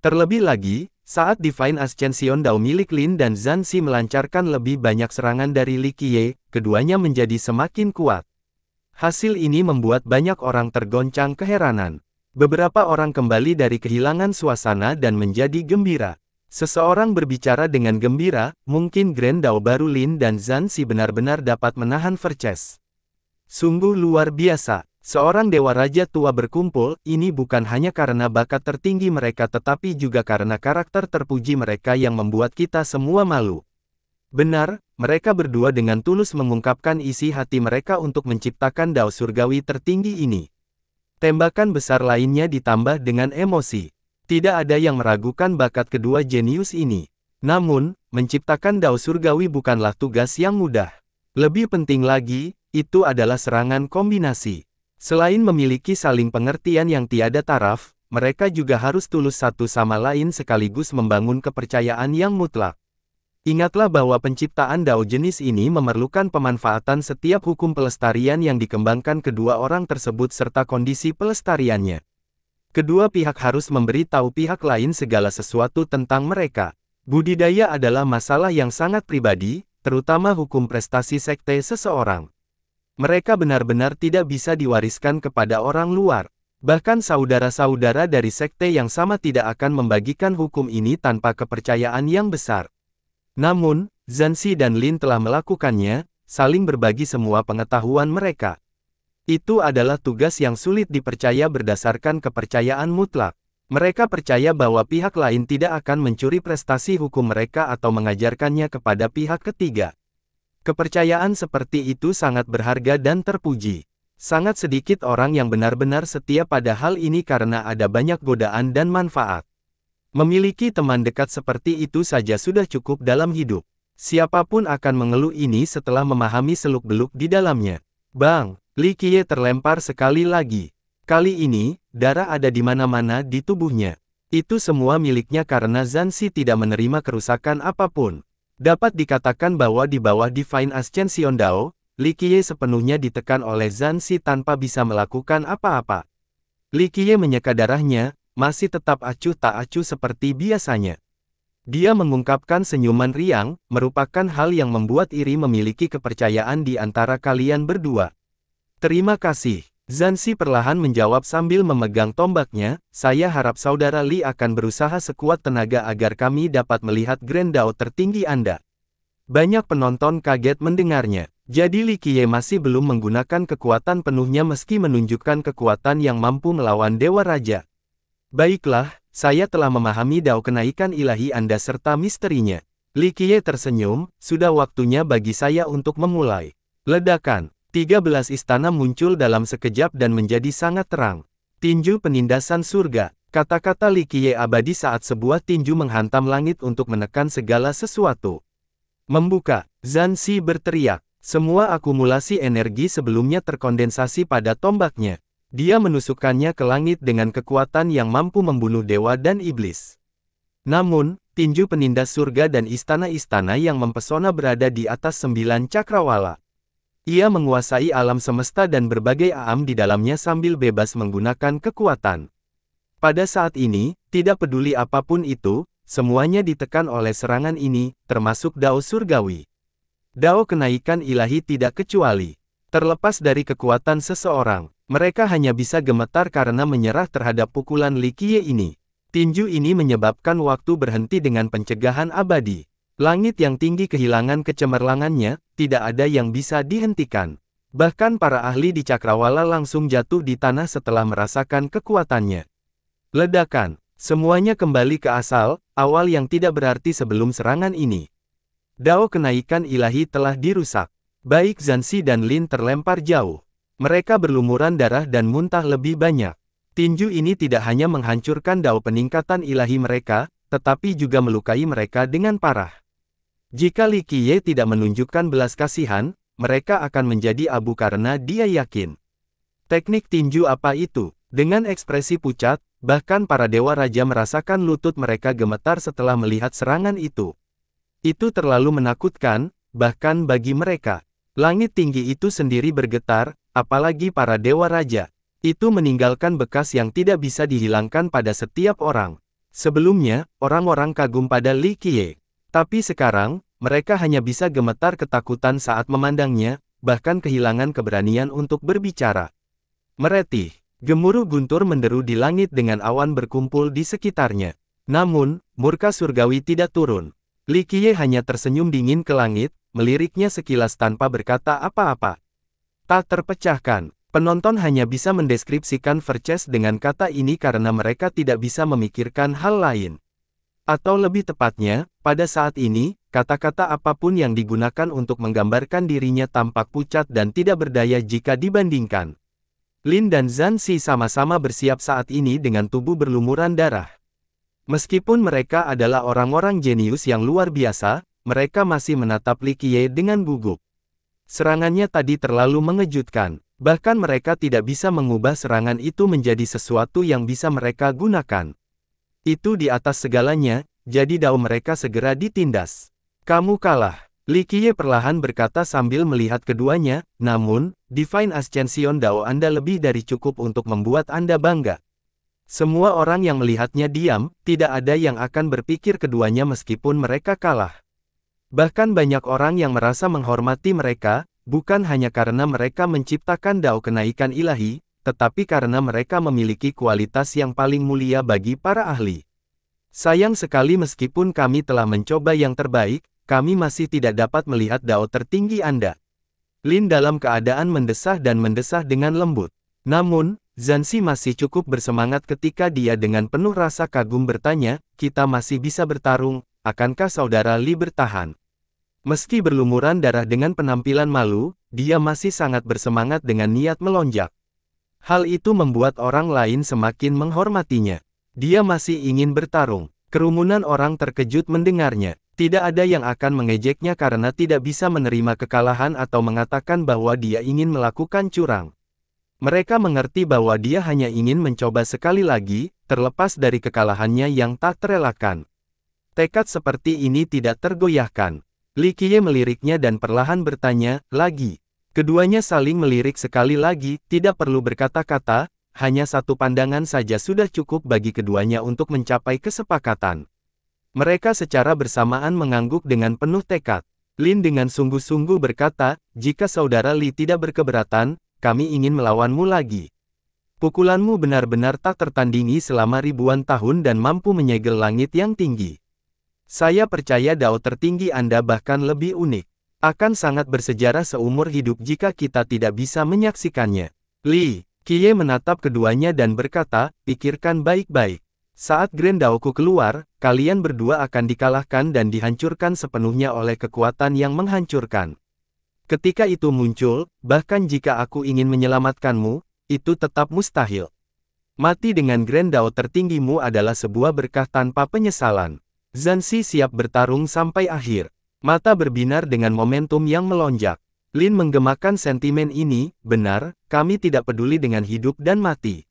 Terlebih lagi, saat Divine Ascension Dao milik Lin dan Zanxi melancarkan lebih banyak serangan dari Li Qiye, keduanya menjadi semakin kuat. Hasil ini membuat banyak orang tergoncang keheranan. Beberapa orang kembali dari kehilangan suasana dan menjadi gembira. Seseorang berbicara dengan gembira, mungkin Grendau baru Lin dan Zan si benar-benar dapat menahan Verces. Sungguh luar biasa, seorang dewa raja tua berkumpul, ini bukan hanya karena bakat tertinggi mereka tetapi juga karena karakter terpuji mereka yang membuat kita semua malu. Benar, mereka berdua dengan tulus mengungkapkan isi hati mereka untuk menciptakan dao surgawi tertinggi ini. Tembakan besar lainnya ditambah dengan emosi. Tidak ada yang meragukan bakat kedua jenius ini. Namun, menciptakan dao surgawi bukanlah tugas yang mudah. Lebih penting lagi, itu adalah serangan kombinasi. Selain memiliki saling pengertian yang tiada taraf, mereka juga harus tulus satu sama lain sekaligus membangun kepercayaan yang mutlak. Ingatlah bahwa penciptaan Dao jenis ini memerlukan pemanfaatan setiap hukum pelestarian yang dikembangkan kedua orang tersebut serta kondisi pelestariannya. Kedua pihak harus memberi tahu pihak lain segala sesuatu tentang mereka. Budidaya adalah masalah yang sangat pribadi, terutama hukum prestasi sekte seseorang. Mereka benar-benar tidak bisa diwariskan kepada orang luar. Bahkan saudara-saudara dari sekte yang sama tidak akan membagikan hukum ini tanpa kepercayaan yang besar. Namun, Zansi dan Lin telah melakukannya, saling berbagi semua pengetahuan mereka. Itu adalah tugas yang sulit dipercaya berdasarkan kepercayaan mutlak. Mereka percaya bahwa pihak lain tidak akan mencuri prestasi hukum mereka atau mengajarkannya kepada pihak ketiga. Kepercayaan seperti itu sangat berharga dan terpuji. Sangat sedikit orang yang benar-benar setia pada hal ini karena ada banyak godaan dan manfaat. Memiliki teman dekat seperti itu saja sudah cukup dalam hidup. Siapapun akan mengeluh ini setelah memahami seluk-beluk di dalamnya. Bang, Li Qiye terlempar sekali lagi. Kali ini, darah ada di mana-mana di tubuhnya. Itu semua miliknya karena Zansi tidak menerima kerusakan apapun. Dapat dikatakan bahwa di bawah Divine Ascension Dao, Li Qiye sepenuhnya ditekan oleh Zansi tanpa bisa melakukan apa-apa. Li Qiye menyeka darahnya, masih tetap acuh tak acuh seperti biasanya. Dia mengungkapkan senyuman riang, merupakan hal yang membuat Iri memiliki kepercayaan di antara kalian berdua. Terima kasih. Zansi perlahan menjawab sambil memegang tombaknya, saya harap saudara Li akan berusaha sekuat tenaga agar kami dapat melihat grand dao tertinggi Anda. Banyak penonton kaget mendengarnya. Jadi Li Qiye masih belum menggunakan kekuatan penuhnya meski menunjukkan kekuatan yang mampu melawan Dewa Raja. Baiklah, saya telah memahami dao kenaikan ilahi Anda serta misterinya. Li Qiye tersenyum, sudah waktunya bagi saya untuk memulai. Ledakan, 13 istana muncul dalam sekejap dan menjadi sangat terang. Tinju penindasan surga, kata-kata Li Qiye abadi saat sebuah tinju menghantam langit untuk menekan segala sesuatu. Membuka, Zansi berteriak, semua akumulasi energi sebelumnya terkondensasi pada tombaknya. Dia menusukkannya ke langit dengan kekuatan yang mampu membunuh dewa dan iblis. Namun, tinju penindas surga dan istana-istana yang mempesona berada di atas sembilan cakrawala. Ia menguasai alam semesta dan berbagai aam di dalamnya sambil bebas menggunakan kekuatan. Pada saat ini, tidak peduli apapun itu, semuanya ditekan oleh serangan ini, termasuk Dao Surgawi. Dao kenaikan ilahi tidak kecuali. Terlepas dari kekuatan seseorang, mereka hanya bisa gemetar karena menyerah terhadap pukulan Likie ini. Tinju ini menyebabkan waktu berhenti dengan pencegahan abadi. Langit yang tinggi kehilangan kecemerlangannya, tidak ada yang bisa dihentikan. Bahkan para ahli di Cakrawala langsung jatuh di tanah setelah merasakan kekuatannya. Ledakan, semuanya kembali ke asal, awal yang tidak berarti sebelum serangan ini. Dao kenaikan ilahi telah dirusak. Baik Zansi dan Lin terlempar jauh. Mereka berlumuran darah dan muntah lebih banyak. Tinju ini tidak hanya menghancurkan dao peningkatan ilahi mereka, tetapi juga melukai mereka dengan parah. Jika Li Qiye tidak menunjukkan belas kasihan, mereka akan menjadi abu karena dia yakin. Teknik tinju apa itu? Dengan ekspresi pucat, bahkan para dewa raja merasakan lutut mereka gemetar setelah melihat serangan itu. Itu terlalu menakutkan, bahkan bagi mereka. Langit tinggi itu sendiri bergetar, apalagi para dewa raja. Itu meninggalkan bekas yang tidak bisa dihilangkan pada setiap orang. Sebelumnya, orang-orang kagum pada Li Qiye. Tapi sekarang, mereka hanya bisa gemetar ketakutan saat memandangnya, bahkan kehilangan keberanian untuk berbicara. Meretih, gemuruh guntur menderu di langit dengan awan berkumpul di sekitarnya. Namun, murka surgawi tidak turun. Li Qiye hanya tersenyum dingin ke langit, meliriknya sekilas tanpa berkata apa-apa tak terpecahkan. Penonton hanya bisa mendeskripsikan Verces dengan kata ini karena mereka tidak bisa memikirkan hal lain. Atau lebih tepatnya, pada saat ini, kata-kata apapun yang digunakan untuk menggambarkan dirinya tampak pucat dan tidak berdaya jika dibandingkan. Lin dan Zansi sama-sama bersiap saat ini dengan tubuh berlumuran darah. Meskipun mereka adalah orang-orang jenius yang luar biasa, mereka masih menatap Likie dengan gugup. Serangannya tadi terlalu mengejutkan, bahkan mereka tidak bisa mengubah serangan itu menjadi sesuatu yang bisa mereka gunakan. Itu di atas segalanya, jadi dao mereka segera ditindas. Kamu kalah. Likie perlahan berkata sambil melihat keduanya, namun, Divine Ascension Dao Anda lebih dari cukup untuk membuat Anda bangga. Semua orang yang melihatnya diam, tidak ada yang akan berpikir keduanya meskipun mereka kalah. Bahkan banyak orang yang merasa menghormati mereka, bukan hanya karena mereka menciptakan dao kenaikan ilahi, tetapi karena mereka memiliki kualitas yang paling mulia bagi para ahli. Sayang sekali meskipun kami telah mencoba yang terbaik, kami masih tidak dapat melihat dao tertinggi Anda. Lin dalam keadaan mendesah dan mendesah dengan lembut. Namun, Zansi masih cukup bersemangat ketika dia dengan penuh rasa kagum bertanya, kita masih bisa bertarung, akankah saudara Li bertahan? Meski berlumuran darah dengan penampilan malu, dia masih sangat bersemangat dengan niat melonjak. Hal itu membuat orang lain semakin menghormatinya. Dia masih ingin bertarung. Kerumunan orang terkejut mendengarnya. Tidak ada yang akan mengejeknya karena tidak bisa menerima kekalahan atau mengatakan bahwa dia ingin melakukan curang. Mereka mengerti bahwa dia hanya ingin mencoba sekali lagi, terlepas dari kekalahannya yang tak terelakkan. Tekad seperti ini tidak tergoyahkan. Li Qiye meliriknya dan perlahan bertanya, lagi. Keduanya saling melirik sekali lagi, tidak perlu berkata-kata, hanya satu pandangan saja sudah cukup bagi keduanya untuk mencapai kesepakatan. Mereka secara bersamaan mengangguk dengan penuh tekad. Lin dengan sungguh-sungguh berkata, jika saudara Li tidak berkeberatan, kami ingin melawanmu lagi. Pukulanmu benar-benar tak tertandingi selama ribuan tahun dan mampu menyegel langit yang tinggi. Saya percaya dao tertinggi Anda bahkan lebih unik. Akan sangat bersejarah seumur hidup jika kita tidak bisa menyaksikannya. Li, Kie menatap keduanya dan berkata, pikirkan baik-baik. Saat Grand Daoku keluar, kalian berdua akan dikalahkan dan dihancurkan sepenuhnya oleh kekuatan yang menghancurkan. Ketika itu muncul, bahkan jika aku ingin menyelamatkanmu, itu tetap mustahil. Mati dengan Grand Dao tertinggimu adalah sebuah berkah tanpa penyesalan. Zansi siap bertarung sampai akhir. Mata berbinar dengan momentum yang melonjak. Lin menggemakan sentimen ini, benar, kami tidak peduli dengan hidup dan mati.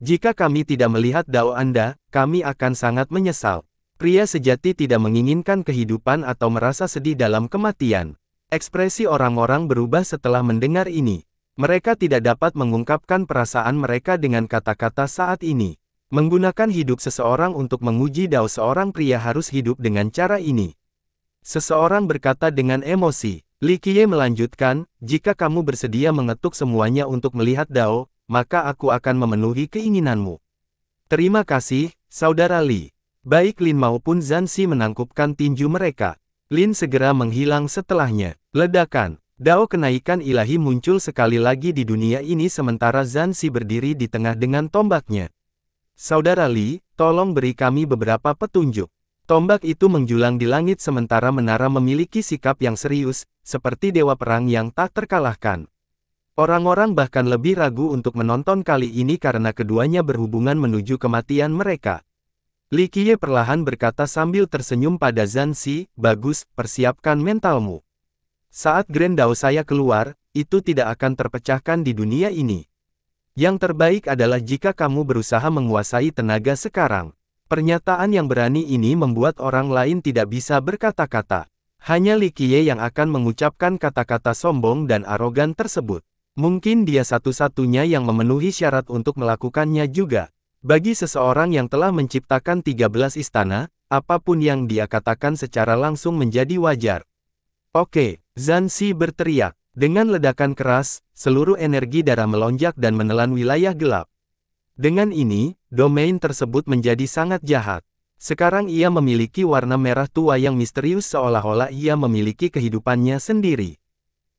Jika kami tidak melihat dao Anda, kami akan sangat menyesal. Pria sejati tidak menginginkan kehidupan atau merasa sedih dalam kematian. Ekspresi orang-orang berubah setelah mendengar ini. Mereka tidak dapat mengungkapkan perasaan mereka dengan kata-kata saat ini. Menggunakan hidup seseorang untuk menguji dao seorang pria harus hidup dengan cara ini. Seseorang berkata dengan emosi, Li Qiye melanjutkan, jika kamu bersedia mengetuk semuanya untuk melihat dao, maka aku akan memenuhi keinginanmu. Terima kasih, Saudara Li. Baik Lin maupun Zansi menangkupkan tinju mereka. Lin segera menghilang setelahnya. Ledakan. Dao kenaikan ilahi muncul sekali lagi di dunia ini sementara Zansi berdiri di tengah dengan tombaknya. Saudara Li, tolong beri kami beberapa petunjuk. Tombak itu menjulang di langit sementara menara memiliki sikap yang serius, seperti dewa perang yang tak terkalahkan. Orang-orang bahkan lebih ragu untuk menonton kali ini karena keduanya berhubungan menuju kematian mereka. Li Qiye perlahan berkata sambil tersenyum pada Zhan Xi, bagus, persiapkan mentalmu. Saat Grand Dao saya keluar, itu tidak akan terpecahkan di dunia ini. Yang terbaik adalah jika kamu berusaha menguasai tenaga sekarang. Pernyataan yang berani ini membuat orang lain tidak bisa berkata-kata. Hanya Likie yang akan mengucapkan kata-kata sombong dan arogan tersebut. Mungkin dia satu-satunya yang memenuhi syarat untuk melakukannya juga. Bagi seseorang yang telah menciptakan 13 istana, apapun yang dia katakan secara langsung menjadi wajar. Oke, Zanzi berteriak. Dengan ledakan keras, seluruh energi darah melonjak dan menelan wilayah gelap. Dengan ini, domain tersebut menjadi sangat jahat. Sekarang ia memiliki warna merah tua yang misterius seolah-olah ia memiliki kehidupannya sendiri.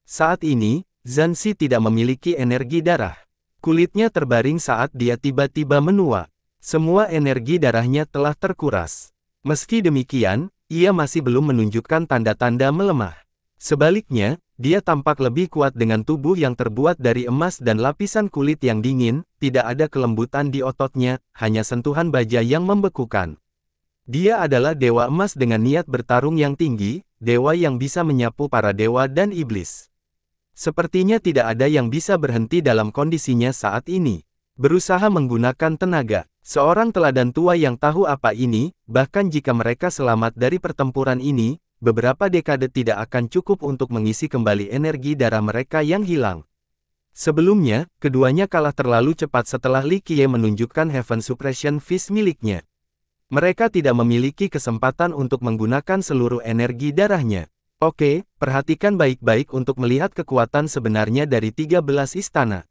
Saat ini, Zansi tidak memiliki energi darah. Kulitnya terbaring saat dia tiba-tiba menua. Semua energi darahnya telah terkuras. Meski demikian, ia masih belum menunjukkan tanda-tanda melemah. Sebaliknya, dia tampak lebih kuat dengan tubuh yang terbuat dari emas dan lapisan kulit yang dingin, tidak ada kelembutan di ototnya, hanya sentuhan baja yang membekukan. Dia adalah dewa emas dengan niat bertarung yang tinggi, dewa yang bisa menyapu para dewa dan iblis. Sepertinya tidak ada yang bisa berhenti dalam kondisinya saat ini. Berusaha menggunakan tenaga, seorang teladan tua yang tahu apa ini, bahkan jika mereka selamat dari pertempuran ini, beberapa dekade tidak akan cukup untuk mengisi kembali energi darah mereka yang hilang. Sebelumnya, keduanya kalah terlalu cepat setelah Li Qiye menunjukkan Heaven Suppression Fist miliknya. Mereka tidak memiliki kesempatan untuk menggunakan seluruh energi darahnya. Oke, perhatikan baik-baik untuk melihat kekuatan sebenarnya dari 13 istana.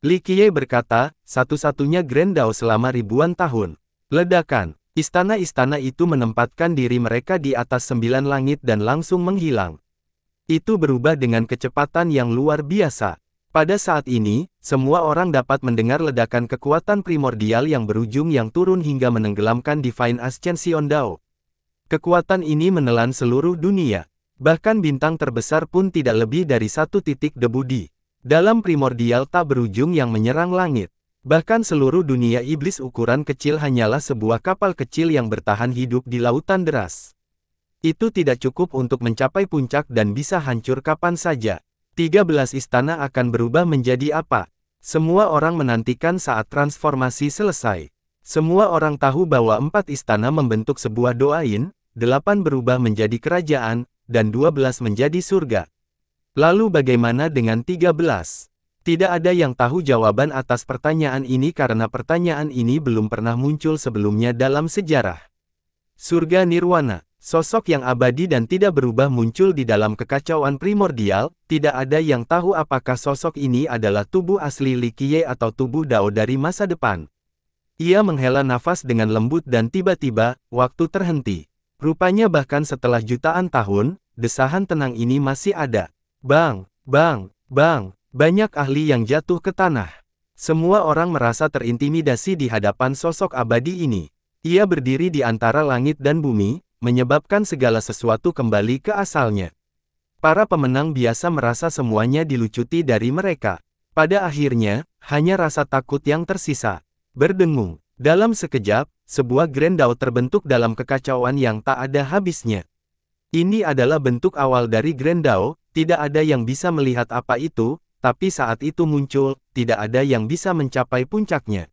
Li Qiye berkata, satu-satunya Grand Dao selama ribuan tahun. Ledakan, Istana-istana itu menempatkan diri mereka di atas sembilan langit dan langsung menghilang. Itu berubah dengan kecepatan yang luar biasa. Pada saat ini, semua orang dapat mendengar ledakan kekuatan primordial yang berujung yang turun hingga menenggelamkan Divine Ascension Dao. Kekuatan ini menelan seluruh dunia. Bahkan bintang terbesar pun tidak lebih dari satu titik debu di dalam primordial tak berujung yang menyerang langit. Bahkan seluruh dunia iblis ukuran kecil hanyalah sebuah kapal kecil yang bertahan hidup di lautan deras. Itu tidak cukup untuk mencapai puncak dan bisa hancur kapan saja. 13 istana akan berubah menjadi apa? Semua orang menantikan saat transformasi selesai. Semua orang tahu bahwa empat istana membentuk sebuah doain, delapan berubah menjadi kerajaan, dan dua belas menjadi surga. Lalu bagaimana dengan tiga belas? Tidak ada yang tahu jawaban atas pertanyaan ini karena pertanyaan ini belum pernah muncul sebelumnya dalam sejarah. Surga Nirwana, sosok yang abadi dan tidak berubah muncul di dalam kekacauan primordial, tidak ada yang tahu apakah sosok ini adalah tubuh asli Likie atau tubuh Dao dari masa depan. Ia menghela nafas dengan lembut dan tiba-tiba, waktu terhenti. Rupanya bahkan setelah jutaan tahun, desahan tenang ini masih ada. Bang, bang, bang, banyak ahli yang jatuh ke tanah. Semua orang merasa terintimidasi di hadapan sosok abadi ini. Ia berdiri di antara langit dan bumi, menyebabkan segala sesuatu kembali ke asalnya. Para pemenang biasa merasa semuanya dilucuti dari mereka. Pada akhirnya, hanya rasa takut yang tersisa. Berdengung, dalam sekejap, sebuah grand dao terbentuk dalam kekacauan yang tak ada habisnya. Ini adalah bentuk awal dari grand dao. tidak ada yang bisa melihat apa itu, tapi saat itu muncul, tidak ada yang bisa mencapai puncaknya.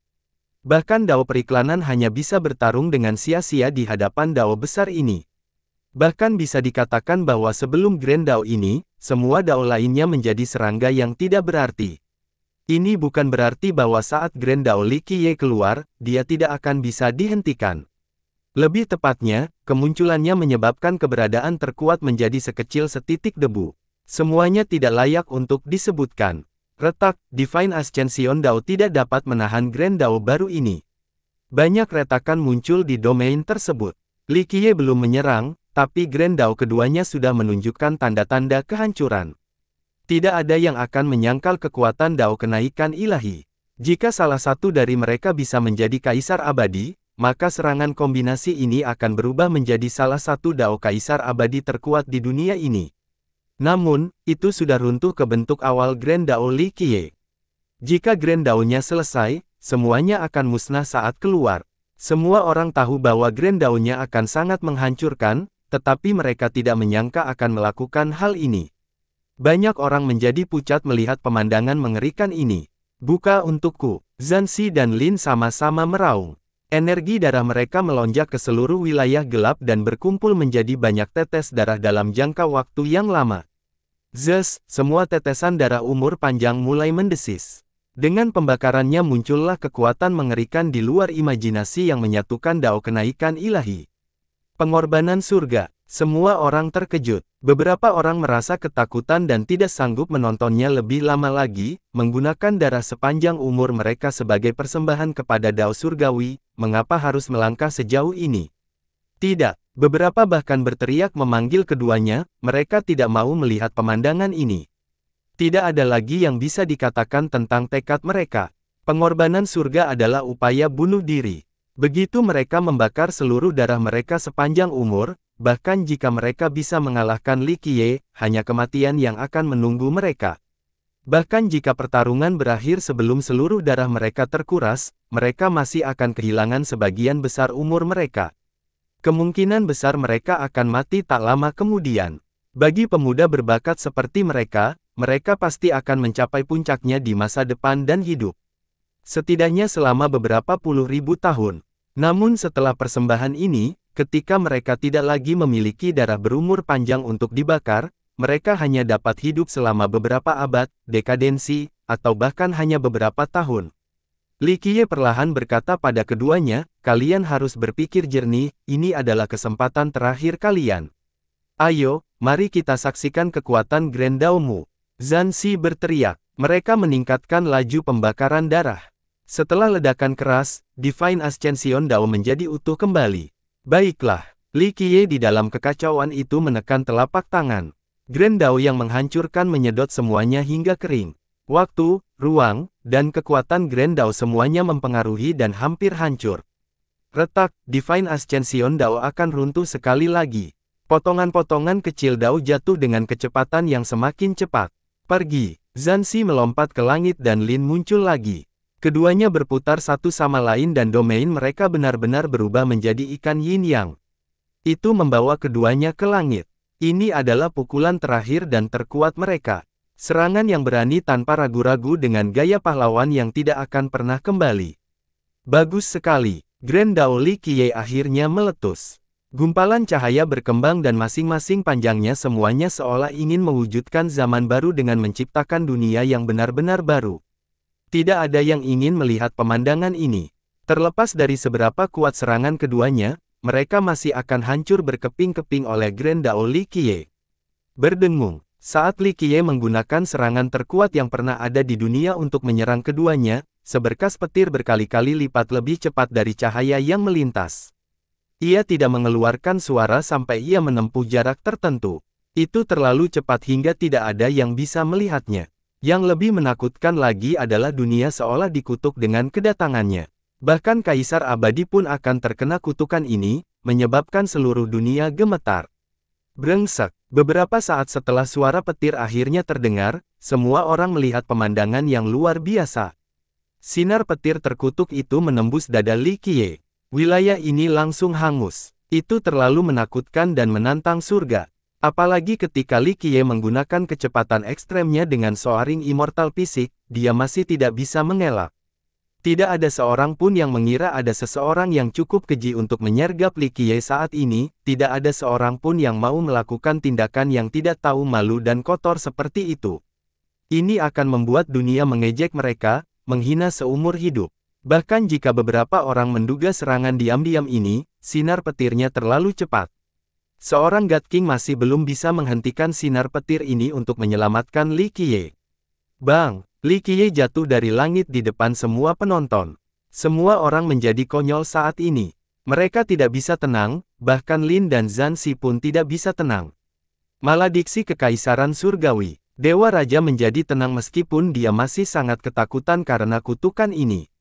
Bahkan dao periklanan hanya bisa bertarung dengan sia-sia di hadapan dao besar ini. Bahkan bisa dikatakan bahwa sebelum Grand Dao ini, semua dao lainnya menjadi serangga yang tidak berarti. Ini bukan berarti bahwa saat Grand Dao Li Qiye keluar, dia tidak akan bisa dihentikan. Lebih tepatnya, kemunculannya menyebabkan keberadaan terkuat menjadi sekecil setitik debu. Semuanya tidak layak untuk disebutkan. Retak, Divine Ascension DAO tidak dapat menahan Grand DAO baru ini. Banyak retakan muncul di domain tersebut. Likie belum menyerang, tapi Grand DAO keduanya sudah menunjukkan tanda-tanda kehancuran. Tidak ada yang akan menyangkal kekuatan DAO kenaikan ilahi. Jika salah satu dari mereka bisa menjadi kaisar abadi, maka serangan kombinasi ini akan berubah menjadi salah satu DAO kaisar abadi terkuat di dunia ini. Namun, itu sudah runtuh ke bentuk awal Grand Dao Li Qiye. Jika Grand Dao-nya selesai, semuanya akan musnah saat keluar. Semua orang tahu bahwa Grand Dao-nya akan sangat menghancurkan, tetapi mereka tidak menyangka akan melakukan hal ini. Banyak orang menjadi pucat melihat pemandangan mengerikan ini. Buka untukku, Zansi dan Lin sama-sama meraung. Energi darah mereka melonjak ke seluruh wilayah gelap dan berkumpul menjadi banyak tetes darah dalam jangka waktu yang lama. Zes, semua tetesan darah umur panjang mulai mendesis. Dengan pembakarannya muncullah kekuatan mengerikan di luar imajinasi yang menyatukan dao kenaikan ilahi. Pengorbanan surga, semua orang terkejut. Beberapa orang merasa ketakutan dan tidak sanggup menontonnya lebih lama lagi, menggunakan darah sepanjang umur mereka sebagai persembahan kepada dao surgawi, mengapa harus melangkah sejauh ini? Tidak, Beberapa bahkan berteriak memanggil keduanya, mereka tidak mau melihat pemandangan ini. Tidak ada lagi yang bisa dikatakan tentang tekad mereka. Pengorbanan surga adalah upaya bunuh diri. Begitu mereka membakar seluruh darah mereka sepanjang umur, bahkan jika mereka bisa mengalahkan Li Qiye, hanya kematian yang akan menunggu mereka. Bahkan jika pertarungan berakhir sebelum seluruh darah mereka terkuras, mereka masih akan kehilangan sebagian besar umur mereka. Kemungkinan besar mereka akan mati tak lama kemudian. Bagi pemuda berbakat seperti mereka, mereka pasti akan mencapai puncaknya di masa depan dan hidup. Setidaknya selama beberapa puluh ribu tahun. Namun setelah persembahan ini, ketika mereka tidak lagi memiliki darah berumur panjang untuk dibakar, mereka hanya dapat hidup selama beberapa abad, dekadensi, atau bahkan hanya beberapa tahun. Qiye perlahan berkata pada keduanya, kalian harus berpikir jernih, ini adalah kesempatan terakhir kalian. Ayo, mari kita saksikan kekuatan Grand Dao Zan Zansi berteriak, mereka meningkatkan laju pembakaran darah. Setelah ledakan keras, Divine Ascension Dao menjadi utuh kembali. Baiklah, Li Qiye di dalam kekacauan itu menekan telapak tangan. Grand Dao yang menghancurkan menyedot semuanya hingga kering. Waktu, ruang, dan kekuatan Grand Dao semuanya mempengaruhi dan hampir hancur. Retak, Divine Ascension Dao akan runtuh sekali lagi. Potongan-potongan kecil Dao jatuh dengan kecepatan yang semakin cepat. Pergi, Zanzi melompat ke langit dan Lin muncul lagi. Keduanya berputar satu sama lain dan domain mereka benar-benar berubah menjadi ikan yin yang. Itu membawa keduanya ke langit. Ini adalah pukulan terakhir dan terkuat mereka. Serangan yang berani tanpa ragu-ragu dengan gaya pahlawan yang tidak akan pernah kembali. Bagus sekali, Grand Daoli Kie akhirnya meletus. Gumpalan cahaya berkembang dan masing-masing panjangnya semuanya seolah ingin mewujudkan zaman baru dengan menciptakan dunia yang benar-benar baru. Tidak ada yang ingin melihat pemandangan ini. Terlepas dari seberapa kuat serangan keduanya, mereka masih akan hancur berkeping-keping oleh Grand Daoli Kie. Berdengung, saat Li Qiye menggunakan serangan terkuat yang pernah ada di dunia untuk menyerang keduanya, seberkas petir berkali-kali lipat lebih cepat dari cahaya yang melintas. Ia tidak mengeluarkan suara sampai ia menempuh jarak tertentu. Itu terlalu cepat hingga tidak ada yang bisa melihatnya. Yang lebih menakutkan lagi adalah dunia seolah dikutuk dengan kedatangannya. Bahkan Kaisar Abadi pun akan terkena kutukan ini, menyebabkan seluruh dunia gemetar. Brengsek, beberapa saat setelah suara petir akhirnya terdengar, semua orang melihat pemandangan yang luar biasa. Sinar petir terkutuk itu menembus dada Li Qiye. Wilayah ini langsung hangus. Itu terlalu menakutkan dan menantang surga. Apalagi ketika Li Qiye menggunakan kecepatan ekstremnya dengan soaring immortal fisik, dia masih tidak bisa mengelak. Tidak ada seorang pun yang mengira ada seseorang yang cukup keji untuk menyergap Li Qiye saat ini, tidak ada seorang pun yang mau melakukan tindakan yang tidak tahu malu dan kotor seperti itu. Ini akan membuat dunia mengejek mereka, menghina seumur hidup. Bahkan jika beberapa orang menduga serangan diam-diam ini, sinar petirnya terlalu cepat. Seorang God King masih belum bisa menghentikan sinar petir ini untuk menyelamatkan Li Qiye. Bang, Li Qiye jatuh dari langit di depan semua penonton. Semua orang menjadi konyol saat ini. Mereka tidak bisa tenang, bahkan Lin dan Zansi pun tidak bisa tenang. Maladiksi Kekaisaran Surgawi Dewa Raja menjadi tenang meskipun dia masih sangat ketakutan karena kutukan ini.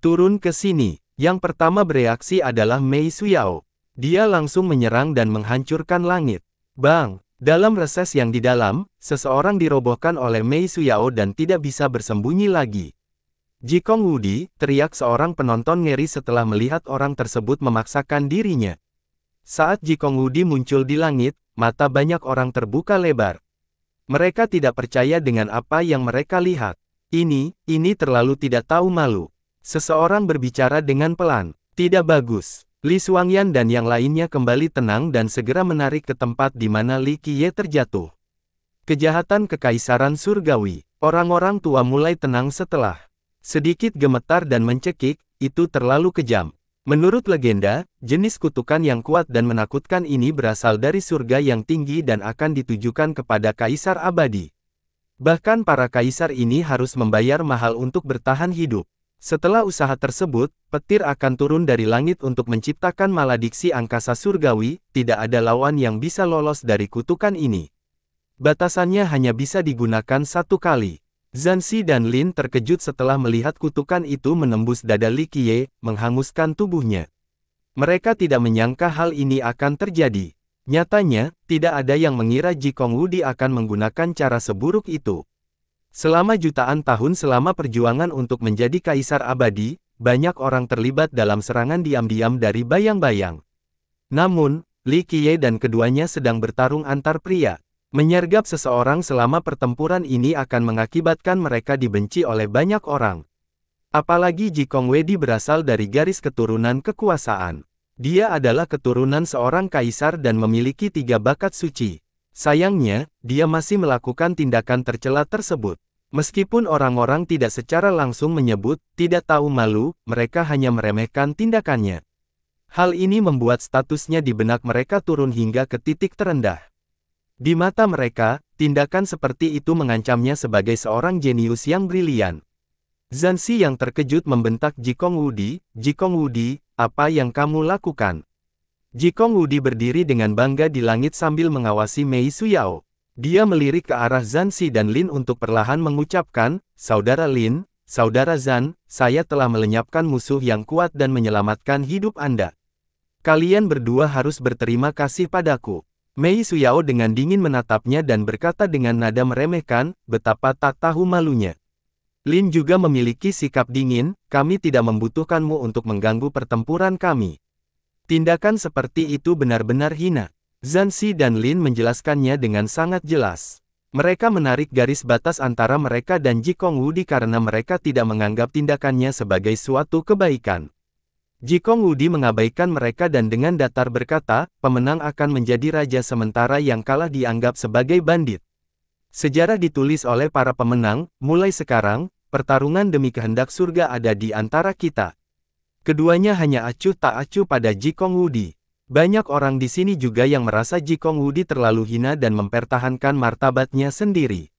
Turun ke sini, yang pertama bereaksi adalah Mei Suyao. Dia langsung menyerang dan menghancurkan langit. Bang, dalam reses yang di dalam, Seseorang dirobohkan oleh Mei Suyao dan tidak bisa bersembunyi lagi. Jikong Wudi, teriak seorang penonton ngeri setelah melihat orang tersebut memaksakan dirinya. Saat Jikong Wudi muncul di langit, mata banyak orang terbuka lebar. Mereka tidak percaya dengan apa yang mereka lihat. Ini, ini terlalu tidak tahu malu. Seseorang berbicara dengan pelan. Tidak bagus. Li Suangyan dan yang lainnya kembali tenang dan segera menarik ke tempat di mana Li Qiye terjatuh. Kejahatan Kekaisaran Surgawi Orang-orang tua mulai tenang setelah sedikit gemetar dan mencekik, itu terlalu kejam. Menurut legenda, jenis kutukan yang kuat dan menakutkan ini berasal dari surga yang tinggi dan akan ditujukan kepada kaisar abadi. Bahkan para kaisar ini harus membayar mahal untuk bertahan hidup. Setelah usaha tersebut, petir akan turun dari langit untuk menciptakan maladiksi angkasa surgawi, tidak ada lawan yang bisa lolos dari kutukan ini. Batasannya hanya bisa digunakan satu kali. Zanzi dan Lin terkejut setelah melihat kutukan itu menembus dada Li Qiye, menghanguskan tubuhnya. Mereka tidak menyangka hal ini akan terjadi. Nyatanya, tidak ada yang mengira Jikong Wudi akan menggunakan cara seburuk itu. Selama jutaan tahun selama perjuangan untuk menjadi kaisar abadi, banyak orang terlibat dalam serangan diam-diam dari bayang-bayang. Namun, Li Qiye dan keduanya sedang bertarung antar pria. Menyergap seseorang selama pertempuran ini akan mengakibatkan mereka dibenci oleh banyak orang. Apalagi Jikong Wedi berasal dari garis keturunan kekuasaan. Dia adalah keturunan seorang kaisar dan memiliki tiga bakat suci. Sayangnya, dia masih melakukan tindakan tercela tersebut. Meskipun orang-orang tidak secara langsung menyebut, tidak tahu malu, mereka hanya meremehkan tindakannya. Hal ini membuat statusnya di benak mereka turun hingga ke titik terendah. Di mata mereka, tindakan seperti itu mengancamnya sebagai seorang jenius yang brilian. Zansi yang terkejut membentak Jikong Wudi, Jikong Wudi, apa yang kamu lakukan? Jikong Wudi berdiri dengan bangga di langit sambil mengawasi Mei Suyao. Dia melirik ke arah Zansi dan Lin untuk perlahan mengucapkan, Saudara Lin, Saudara Zan, saya telah melenyapkan musuh yang kuat dan menyelamatkan hidup Anda. Kalian berdua harus berterima kasih padaku. Mei Suyao dengan dingin menatapnya dan berkata dengan nada meremehkan, betapa tak tahu malunya. Lin juga memiliki sikap dingin, kami tidak membutuhkanmu untuk mengganggu pertempuran kami. Tindakan seperti itu benar-benar hina. Zansi dan Lin menjelaskannya dengan sangat jelas. Mereka menarik garis batas antara mereka dan Ji Kongwu di karena mereka tidak menganggap tindakannya sebagai suatu kebaikan. Jikong Wudi mengabaikan mereka dan dengan datar berkata, pemenang akan menjadi raja sementara yang kalah dianggap sebagai bandit. Sejarah ditulis oleh para pemenang, mulai sekarang, pertarungan demi kehendak surga ada di antara kita. Keduanya hanya acuh tak acuh pada Jikong Wudi. Banyak orang di sini juga yang merasa Jikong Wudi terlalu hina dan mempertahankan martabatnya sendiri.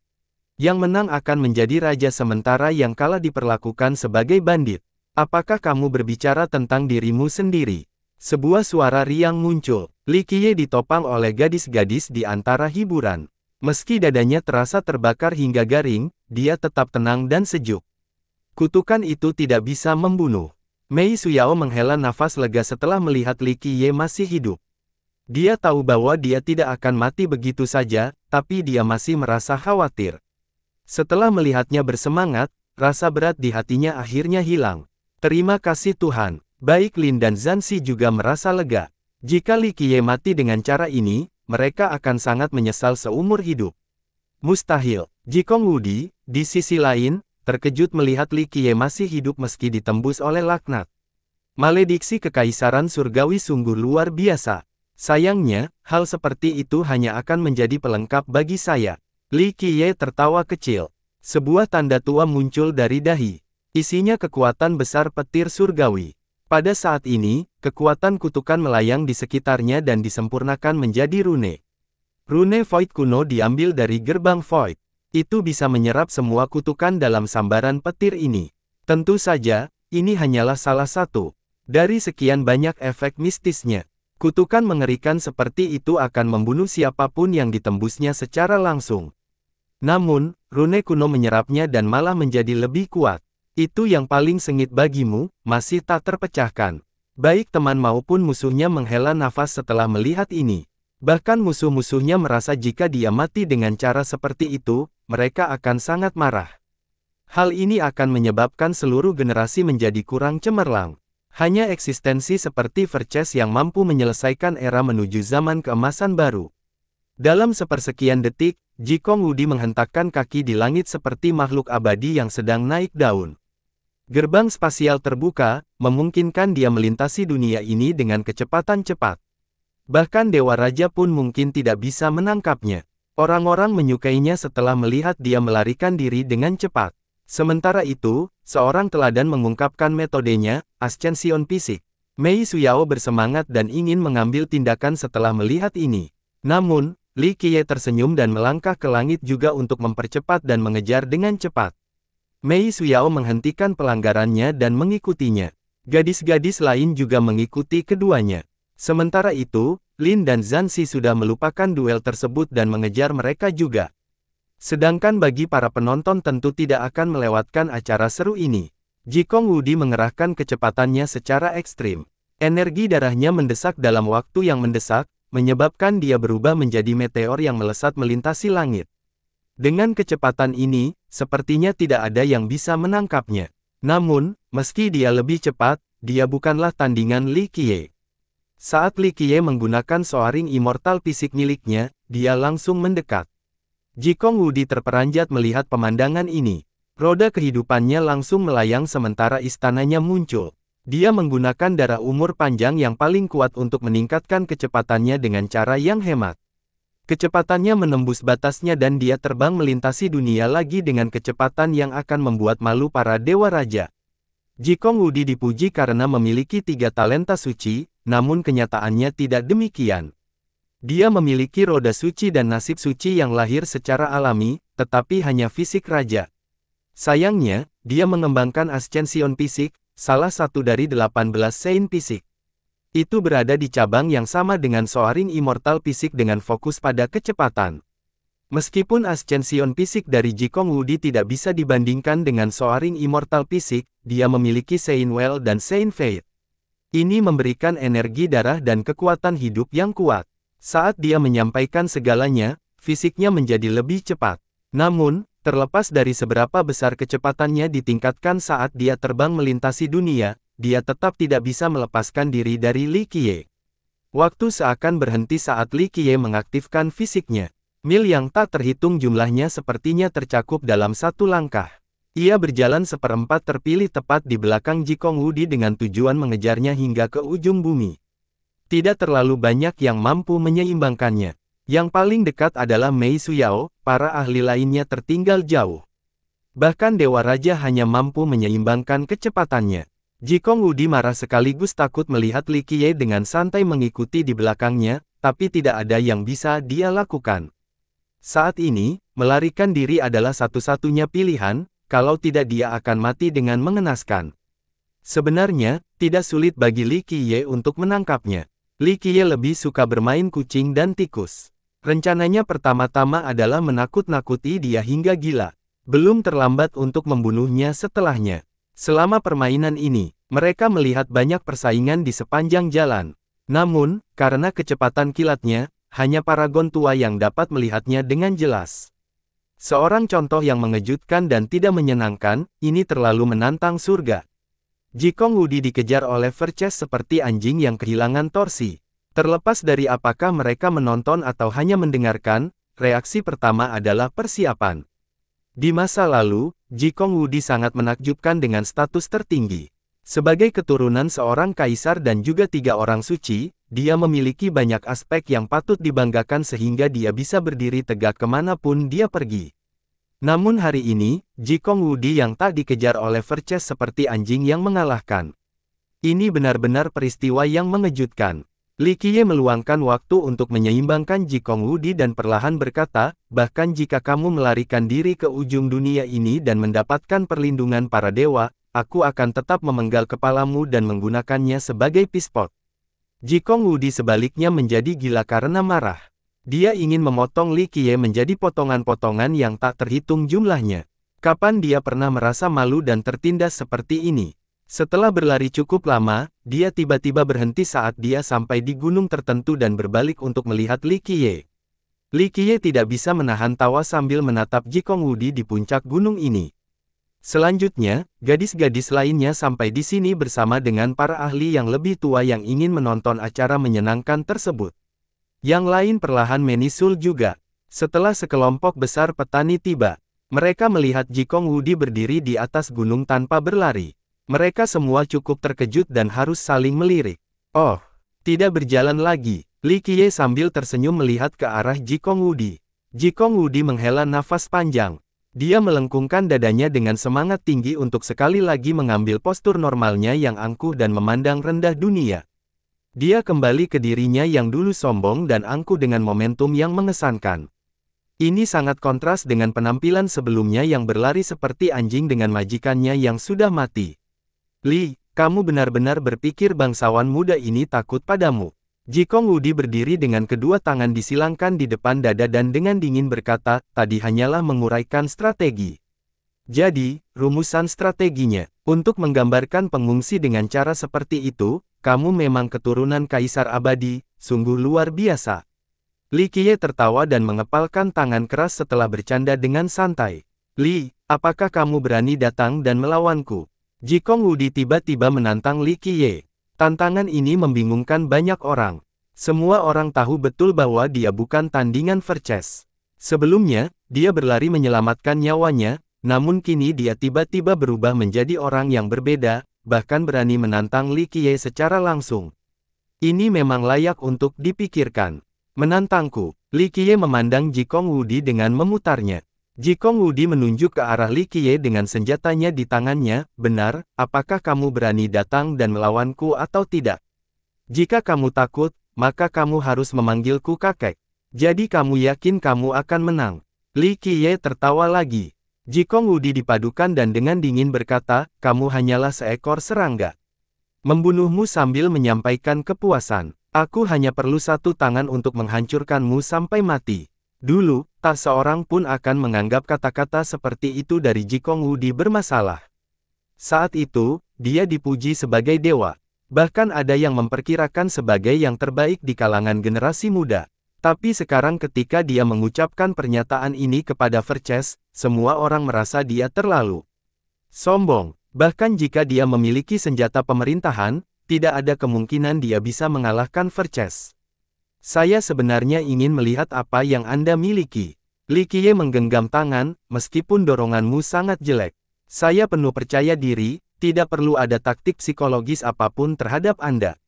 Yang menang akan menjadi raja sementara yang kalah diperlakukan sebagai bandit. Apakah kamu berbicara tentang dirimu sendiri? Sebuah suara riang muncul. Likie ditopang oleh gadis-gadis di antara hiburan. Meski dadanya terasa terbakar hingga garing, dia tetap tenang dan sejuk. Kutukan itu tidak bisa membunuh. Mei Suyao menghela nafas lega setelah melihat Likie masih hidup. Dia tahu bahwa dia tidak akan mati begitu saja, tapi dia masih merasa khawatir. Setelah melihatnya bersemangat, rasa berat di hatinya akhirnya hilang. Terima kasih Tuhan. Baik Lin dan Zansi juga merasa lega. Jika Li Qiye mati dengan cara ini, mereka akan sangat menyesal seumur hidup. Mustahil, Jikong Wudi, di sisi lain, terkejut melihat Li Qiye masih hidup meski ditembus oleh laknat. Malediksi kekaisaran surgawi sungguh luar biasa. Sayangnya, hal seperti itu hanya akan menjadi pelengkap bagi saya. Li Qiye tertawa kecil. Sebuah tanda tua muncul dari dahi. Isinya kekuatan besar petir surgawi. Pada saat ini, kekuatan kutukan melayang di sekitarnya dan disempurnakan menjadi rune. Rune void kuno diambil dari gerbang void. Itu bisa menyerap semua kutukan dalam sambaran petir ini. Tentu saja, ini hanyalah salah satu. Dari sekian banyak efek mistisnya, kutukan mengerikan seperti itu akan membunuh siapapun yang ditembusnya secara langsung. Namun, rune kuno menyerapnya dan malah menjadi lebih kuat. Itu yang paling sengit bagimu, masih tak terpecahkan. Baik teman maupun musuhnya menghela nafas setelah melihat ini. Bahkan musuh-musuhnya merasa jika dia mati dengan cara seperti itu, mereka akan sangat marah. Hal ini akan menyebabkan seluruh generasi menjadi kurang cemerlang. Hanya eksistensi seperti Verces yang mampu menyelesaikan era menuju zaman keemasan baru. Dalam sepersekian detik, Jikong Wudi menghentakkan kaki di langit seperti makhluk abadi yang sedang naik daun. Gerbang spasial terbuka, memungkinkan dia melintasi dunia ini dengan kecepatan cepat. Bahkan Dewa Raja pun mungkin tidak bisa menangkapnya. Orang-orang menyukainya setelah melihat dia melarikan diri dengan cepat. Sementara itu, seorang teladan mengungkapkan metodenya, ascension fisik. Mei Suyao bersemangat dan ingin mengambil tindakan setelah melihat ini. Namun, Li Qiye tersenyum dan melangkah ke langit juga untuk mempercepat dan mengejar dengan cepat. Mei Suyao menghentikan pelanggarannya dan mengikutinya. Gadis-gadis lain juga mengikuti keduanya. Sementara itu, Lin dan Zansi sudah melupakan duel tersebut dan mengejar mereka juga. Sedangkan bagi para penonton tentu tidak akan melewatkan acara seru ini. Jikong Wudi mengerahkan kecepatannya secara ekstrim. Energi darahnya mendesak dalam waktu yang mendesak, menyebabkan dia berubah menjadi meteor yang melesat melintasi langit. Dengan kecepatan ini, sepertinya tidak ada yang bisa menangkapnya. Namun, meski dia lebih cepat, dia bukanlah tandingan Li Qiye. Saat Li Qiye menggunakan soaring immortal fisik miliknya, dia langsung mendekat. Jikong Wudi terperanjat melihat pemandangan ini. Roda kehidupannya langsung melayang sementara istananya muncul. Dia menggunakan darah umur panjang yang paling kuat untuk meningkatkan kecepatannya dengan cara yang hemat. Kecepatannya menembus batasnya dan dia terbang melintasi dunia lagi dengan kecepatan yang akan membuat malu para dewa raja. Jikong Wudi dipuji karena memiliki tiga talenta suci, namun kenyataannya tidak demikian. Dia memiliki roda suci dan nasib suci yang lahir secara alami, tetapi hanya fisik raja. Sayangnya, dia mengembangkan ascension fisik, salah satu dari 18 sein fisik. Itu berada di cabang yang sama dengan Soaring Immortal Fisik dengan fokus pada kecepatan. Meskipun Ascension Fisik dari Jikong Wudi tidak bisa dibandingkan dengan Soaring Immortal Fisik, dia memiliki Saint Well dan Saint Fate. Ini memberikan energi darah dan kekuatan hidup yang kuat. Saat dia menyampaikan segalanya, fisiknya menjadi lebih cepat. Namun, terlepas dari seberapa besar kecepatannya ditingkatkan saat dia terbang melintasi dunia, dia tetap tidak bisa melepaskan diri dari Li Qiye. Waktu seakan berhenti saat Li Qiye mengaktifkan fisiknya. Mil yang tak terhitung jumlahnya sepertinya tercakup dalam satu langkah. Ia berjalan seperempat terpilih tepat di belakang Jikong Wudi dengan tujuan mengejarnya hingga ke ujung bumi. Tidak terlalu banyak yang mampu menyeimbangkannya. Yang paling dekat adalah Mei Suyao, para ahli lainnya tertinggal jauh. Bahkan Dewa Raja hanya mampu menyeimbangkan kecepatannya. Jikong Wudi marah sekaligus takut melihat Li Qiye dengan santai mengikuti di belakangnya, tapi tidak ada yang bisa dia lakukan. Saat ini, melarikan diri adalah satu-satunya pilihan, kalau tidak dia akan mati dengan mengenaskan. Sebenarnya, tidak sulit bagi Li Qiye untuk menangkapnya. Li Qiye lebih suka bermain kucing dan tikus. Rencananya pertama-tama adalah menakut-nakuti dia hingga gila. Belum terlambat untuk membunuhnya setelahnya. Selama permainan ini, mereka melihat banyak persaingan di sepanjang jalan. Namun, karena kecepatan kilatnya, hanya paragon tua yang dapat melihatnya dengan jelas. Seorang contoh yang mengejutkan dan tidak menyenangkan, ini terlalu menantang surga. Jikong Wudi dikejar oleh Verces seperti anjing yang kehilangan torsi. Terlepas dari apakah mereka menonton atau hanya mendengarkan, reaksi pertama adalah persiapan. Di masa lalu, Jikong Wudi sangat menakjubkan dengan status tertinggi. Sebagai keturunan seorang kaisar dan juga tiga orang suci, dia memiliki banyak aspek yang patut dibanggakan sehingga dia bisa berdiri tegak kemanapun dia pergi. Namun hari ini, Jikong Wudi yang tak dikejar oleh Verces seperti anjing yang mengalahkan. Ini benar-benar peristiwa yang mengejutkan. Li Qiye meluangkan waktu untuk menyeimbangkan Jikong Wudi dan perlahan berkata, bahkan jika kamu melarikan diri ke ujung dunia ini dan mendapatkan perlindungan para dewa, aku akan tetap memenggal kepalamu dan menggunakannya sebagai pispot. Jikong Wudi sebaliknya menjadi gila karena marah. Dia ingin memotong Li Qiye menjadi potongan-potongan yang tak terhitung jumlahnya. Kapan dia pernah merasa malu dan tertindas seperti ini? Setelah berlari cukup lama, dia tiba-tiba berhenti saat dia sampai di gunung tertentu dan berbalik untuk melihat Li Qiye. Li Qiye tidak bisa menahan tawa sambil menatap Jikong Wudi di puncak gunung ini. Selanjutnya, gadis-gadis lainnya sampai di sini bersama dengan para ahli yang lebih tua yang ingin menonton acara menyenangkan tersebut. Yang lain perlahan menisul juga. Setelah sekelompok besar petani tiba, mereka melihat Jikong Wudi berdiri di atas gunung tanpa berlari. Mereka semua cukup terkejut dan harus saling melirik. Oh, tidak berjalan lagi. Li Qiye sambil tersenyum melihat ke arah Jikong Wudi. Jikong Wudi menghela nafas panjang. Dia melengkungkan dadanya dengan semangat tinggi untuk sekali lagi mengambil postur normalnya yang angkuh dan memandang rendah dunia. Dia kembali ke dirinya yang dulu sombong dan angkuh dengan momentum yang mengesankan. Ini sangat kontras dengan penampilan sebelumnya yang berlari seperti anjing dengan majikannya yang sudah mati. Li, kamu benar-benar berpikir bangsawan muda ini takut padamu. Jikong Wudi berdiri dengan kedua tangan disilangkan di depan dada dan dengan dingin berkata, tadi hanyalah menguraikan strategi. Jadi, rumusan strateginya, untuk menggambarkan pengungsi dengan cara seperti itu, kamu memang keturunan kaisar abadi, sungguh luar biasa. Li Qiye tertawa dan mengepalkan tangan keras setelah bercanda dengan santai. Li, apakah kamu berani datang dan melawanku? Jikong Wudi tiba-tiba menantang Li Qiye. Tantangan ini membingungkan banyak orang. Semua orang tahu betul bahwa dia bukan tandingan Verces. Sebelumnya, dia berlari menyelamatkan nyawanya, namun kini dia tiba-tiba berubah menjadi orang yang berbeda, bahkan berani menantang Li Qiye secara langsung. Ini memang layak untuk dipikirkan. Menantangku, Li Qiye memandang Jikong Wudi dengan memutarnya. Jikong Wudi menunjuk ke arah Li Qiye dengan senjatanya di tangannya, benar, apakah kamu berani datang dan melawanku atau tidak? Jika kamu takut, maka kamu harus memanggilku kakek. Jadi kamu yakin kamu akan menang? Li Qiye tertawa lagi. Jikong Wudi dipadukan dan dengan dingin berkata, kamu hanyalah seekor serangga. Membunuhmu sambil menyampaikan kepuasan. Aku hanya perlu satu tangan untuk menghancurkanmu sampai mati. Dulu, tak seorang pun akan menganggap kata-kata seperti itu dari Jikong Wudi bermasalah. Saat itu, dia dipuji sebagai dewa. Bahkan ada yang memperkirakan sebagai yang terbaik di kalangan generasi muda. Tapi sekarang ketika dia mengucapkan pernyataan ini kepada Verces, semua orang merasa dia terlalu sombong. Bahkan jika dia memiliki senjata pemerintahan, tidak ada kemungkinan dia bisa mengalahkan Verces. Saya sebenarnya ingin melihat apa yang Anda miliki. Likie menggenggam tangan, meskipun doronganmu sangat jelek. Saya penuh percaya diri, tidak perlu ada taktik psikologis apapun terhadap Anda.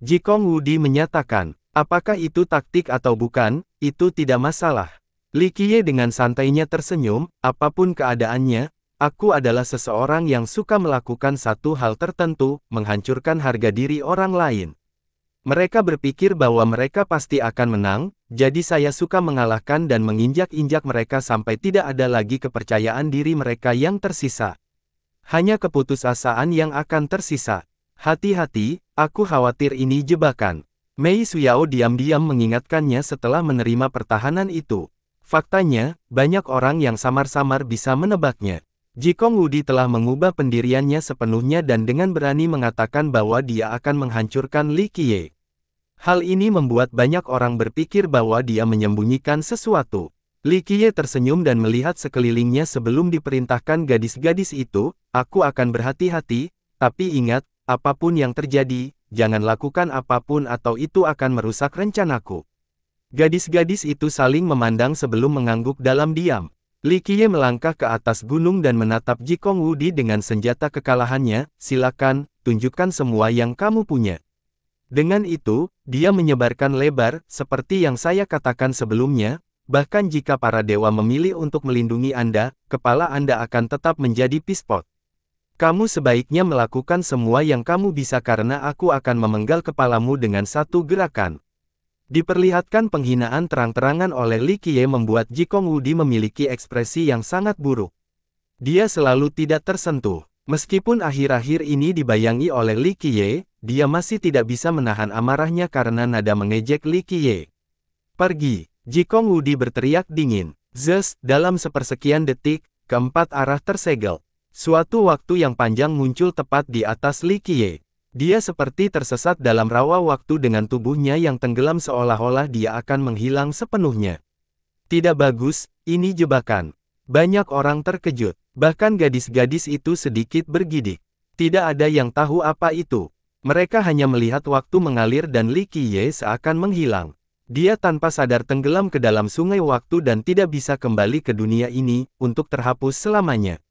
Jikong Wudi menyatakan, apakah itu taktik atau bukan, itu tidak masalah. Likie dengan santainya tersenyum, apapun keadaannya, aku adalah seseorang yang suka melakukan satu hal tertentu, menghancurkan harga diri orang lain. Mereka berpikir bahwa mereka pasti akan menang, jadi saya suka mengalahkan dan menginjak-injak mereka sampai tidak ada lagi kepercayaan diri mereka yang tersisa. Hanya keputusasaan yang akan tersisa. Hati-hati, aku khawatir ini jebakan. Mei Suyao diam-diam mengingatkannya setelah menerima pertahanan itu. Faktanya, banyak orang yang samar-samar bisa menebaknya. Jikong Wudi telah mengubah pendiriannya sepenuhnya dan dengan berani mengatakan bahwa dia akan menghancurkan Li Qiye. Hal ini membuat banyak orang berpikir bahwa dia menyembunyikan sesuatu. Li Qiye tersenyum dan melihat sekelilingnya sebelum diperintahkan gadis-gadis itu, aku akan berhati-hati, tapi ingat, apapun yang terjadi, jangan lakukan apapun atau itu akan merusak rencanaku. Gadis-gadis itu saling memandang sebelum mengangguk dalam diam. Li Qiye melangkah ke atas gunung dan menatap Jikong Wudi dengan senjata kekalahannya, silakan, tunjukkan semua yang kamu punya. Dengan itu, dia menyebarkan lebar, seperti yang saya katakan sebelumnya, bahkan jika para dewa memilih untuk melindungi Anda, kepala Anda akan tetap menjadi pispot. Kamu sebaiknya melakukan semua yang kamu bisa karena aku akan memenggal kepalamu dengan satu gerakan. Diperlihatkan penghinaan terang-terangan oleh Li Qiye membuat Jikong Wudi memiliki ekspresi yang sangat buruk. Dia selalu tidak tersentuh. Meskipun akhir-akhir ini dibayangi oleh Li Qiye, dia masih tidak bisa menahan amarahnya karena nada mengejek Li Qiye. Pergi, Jikong Wudi berteriak dingin. Zes, dalam sepersekian detik, keempat arah tersegel. Suatu waktu yang panjang muncul tepat di atas Li Qiye. Dia seperti tersesat dalam rawa waktu dengan tubuhnya yang tenggelam seolah-olah dia akan menghilang sepenuhnya. Tidak bagus, ini jebakan. Banyak orang terkejut, bahkan gadis-gadis itu sedikit bergidik. Tidak ada yang tahu apa itu. Mereka hanya melihat waktu mengalir dan Li Qiye seakan menghilang. Dia tanpa sadar tenggelam ke dalam sungai waktu dan tidak bisa kembali ke dunia ini, untuk terhapus selamanya.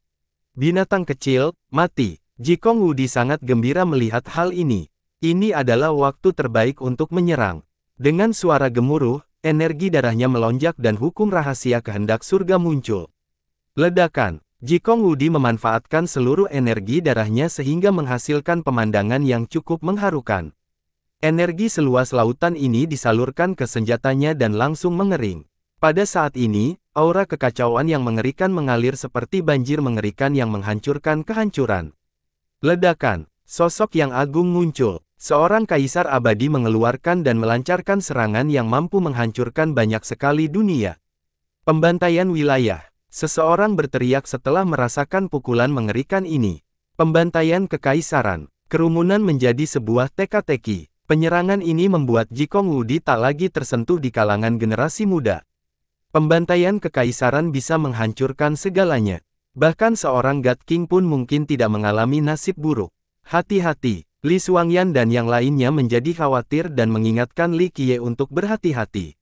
Binatang kecil, mati. Jikong Wudi sangat gembira melihat hal ini. Ini adalah waktu terbaik untuk menyerang. Dengan suara gemuruh, energi darahnya melonjak dan hukum rahasia kehendak surga muncul. Ledakan, Jikong Wudi memanfaatkan seluruh energi darahnya sehingga menghasilkan pemandangan yang cukup mengharukan. Energi seluas lautan ini disalurkan ke senjatanya dan langsung mengering. Pada saat ini, aura kekacauan yang mengerikan mengalir seperti banjir mengerikan yang menghancurkan kehancuran. Ledakan. Sosok yang agung muncul. Seorang kaisar abadi mengeluarkan dan melancarkan serangan yang mampu menghancurkan banyak sekali dunia. Pembantaian wilayah. Seseorang berteriak setelah merasakan pukulan mengerikan ini. Pembantaian kekaisaran. Kerumunan menjadi sebuah teka-teki. Penyerangan ini membuat Jikong Wudi tak lagi tersentuh di kalangan generasi muda. Pembantaian kekaisaran bisa menghancurkan segalanya. Bahkan seorang God King pun mungkin tidak mengalami nasib buruk. Hati-hati, Li Suangyan dan yang lainnya menjadi khawatir dan mengingatkan Li Qiye untuk berhati-hati.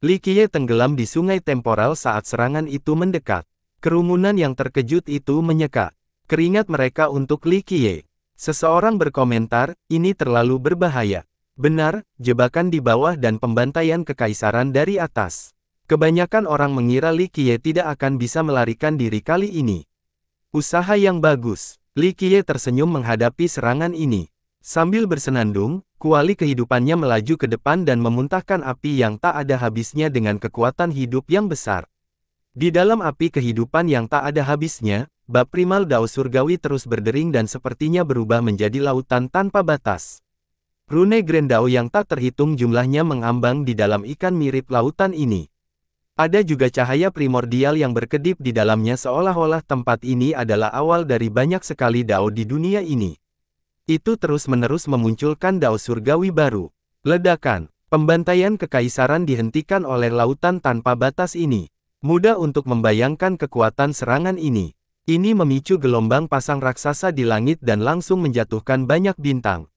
Li Qiye tenggelam di sungai temporal saat serangan itu mendekat. Kerumunan yang terkejut itu menyeka. Keringat mereka untuk Li Qiye. Seseorang berkomentar, ini terlalu berbahaya. Benar, jebakan di bawah dan pembantaian kekaisaran dari atas. Kebanyakan orang mengira Li Qiye tidak akan bisa melarikan diri kali ini. Usaha yang bagus, Li Qiye tersenyum menghadapi serangan ini. Sambil bersenandung, kuali kehidupannya melaju ke depan dan memuntahkan api yang tak ada habisnya dengan kekuatan hidup yang besar. Di dalam api kehidupan yang tak ada habisnya, bab primal Dao Surgawi terus berdering dan sepertinya berubah menjadi lautan tanpa batas. Rune Grendao yang tak terhitung jumlahnya mengambang di dalam ikan mirip lautan ini. Ada juga cahaya primordial yang berkedip di dalamnya seolah-olah tempat ini adalah awal dari banyak sekali dao di dunia ini. Itu terus-menerus memunculkan dao surgawi baru. Ledakan, pembantaian kekaisaran dihentikan oleh lautan tanpa batas ini. Mudah untuk membayangkan kekuatan serangan ini. Ini memicu gelombang pasang raksasa di langit dan langsung menjatuhkan banyak bintang.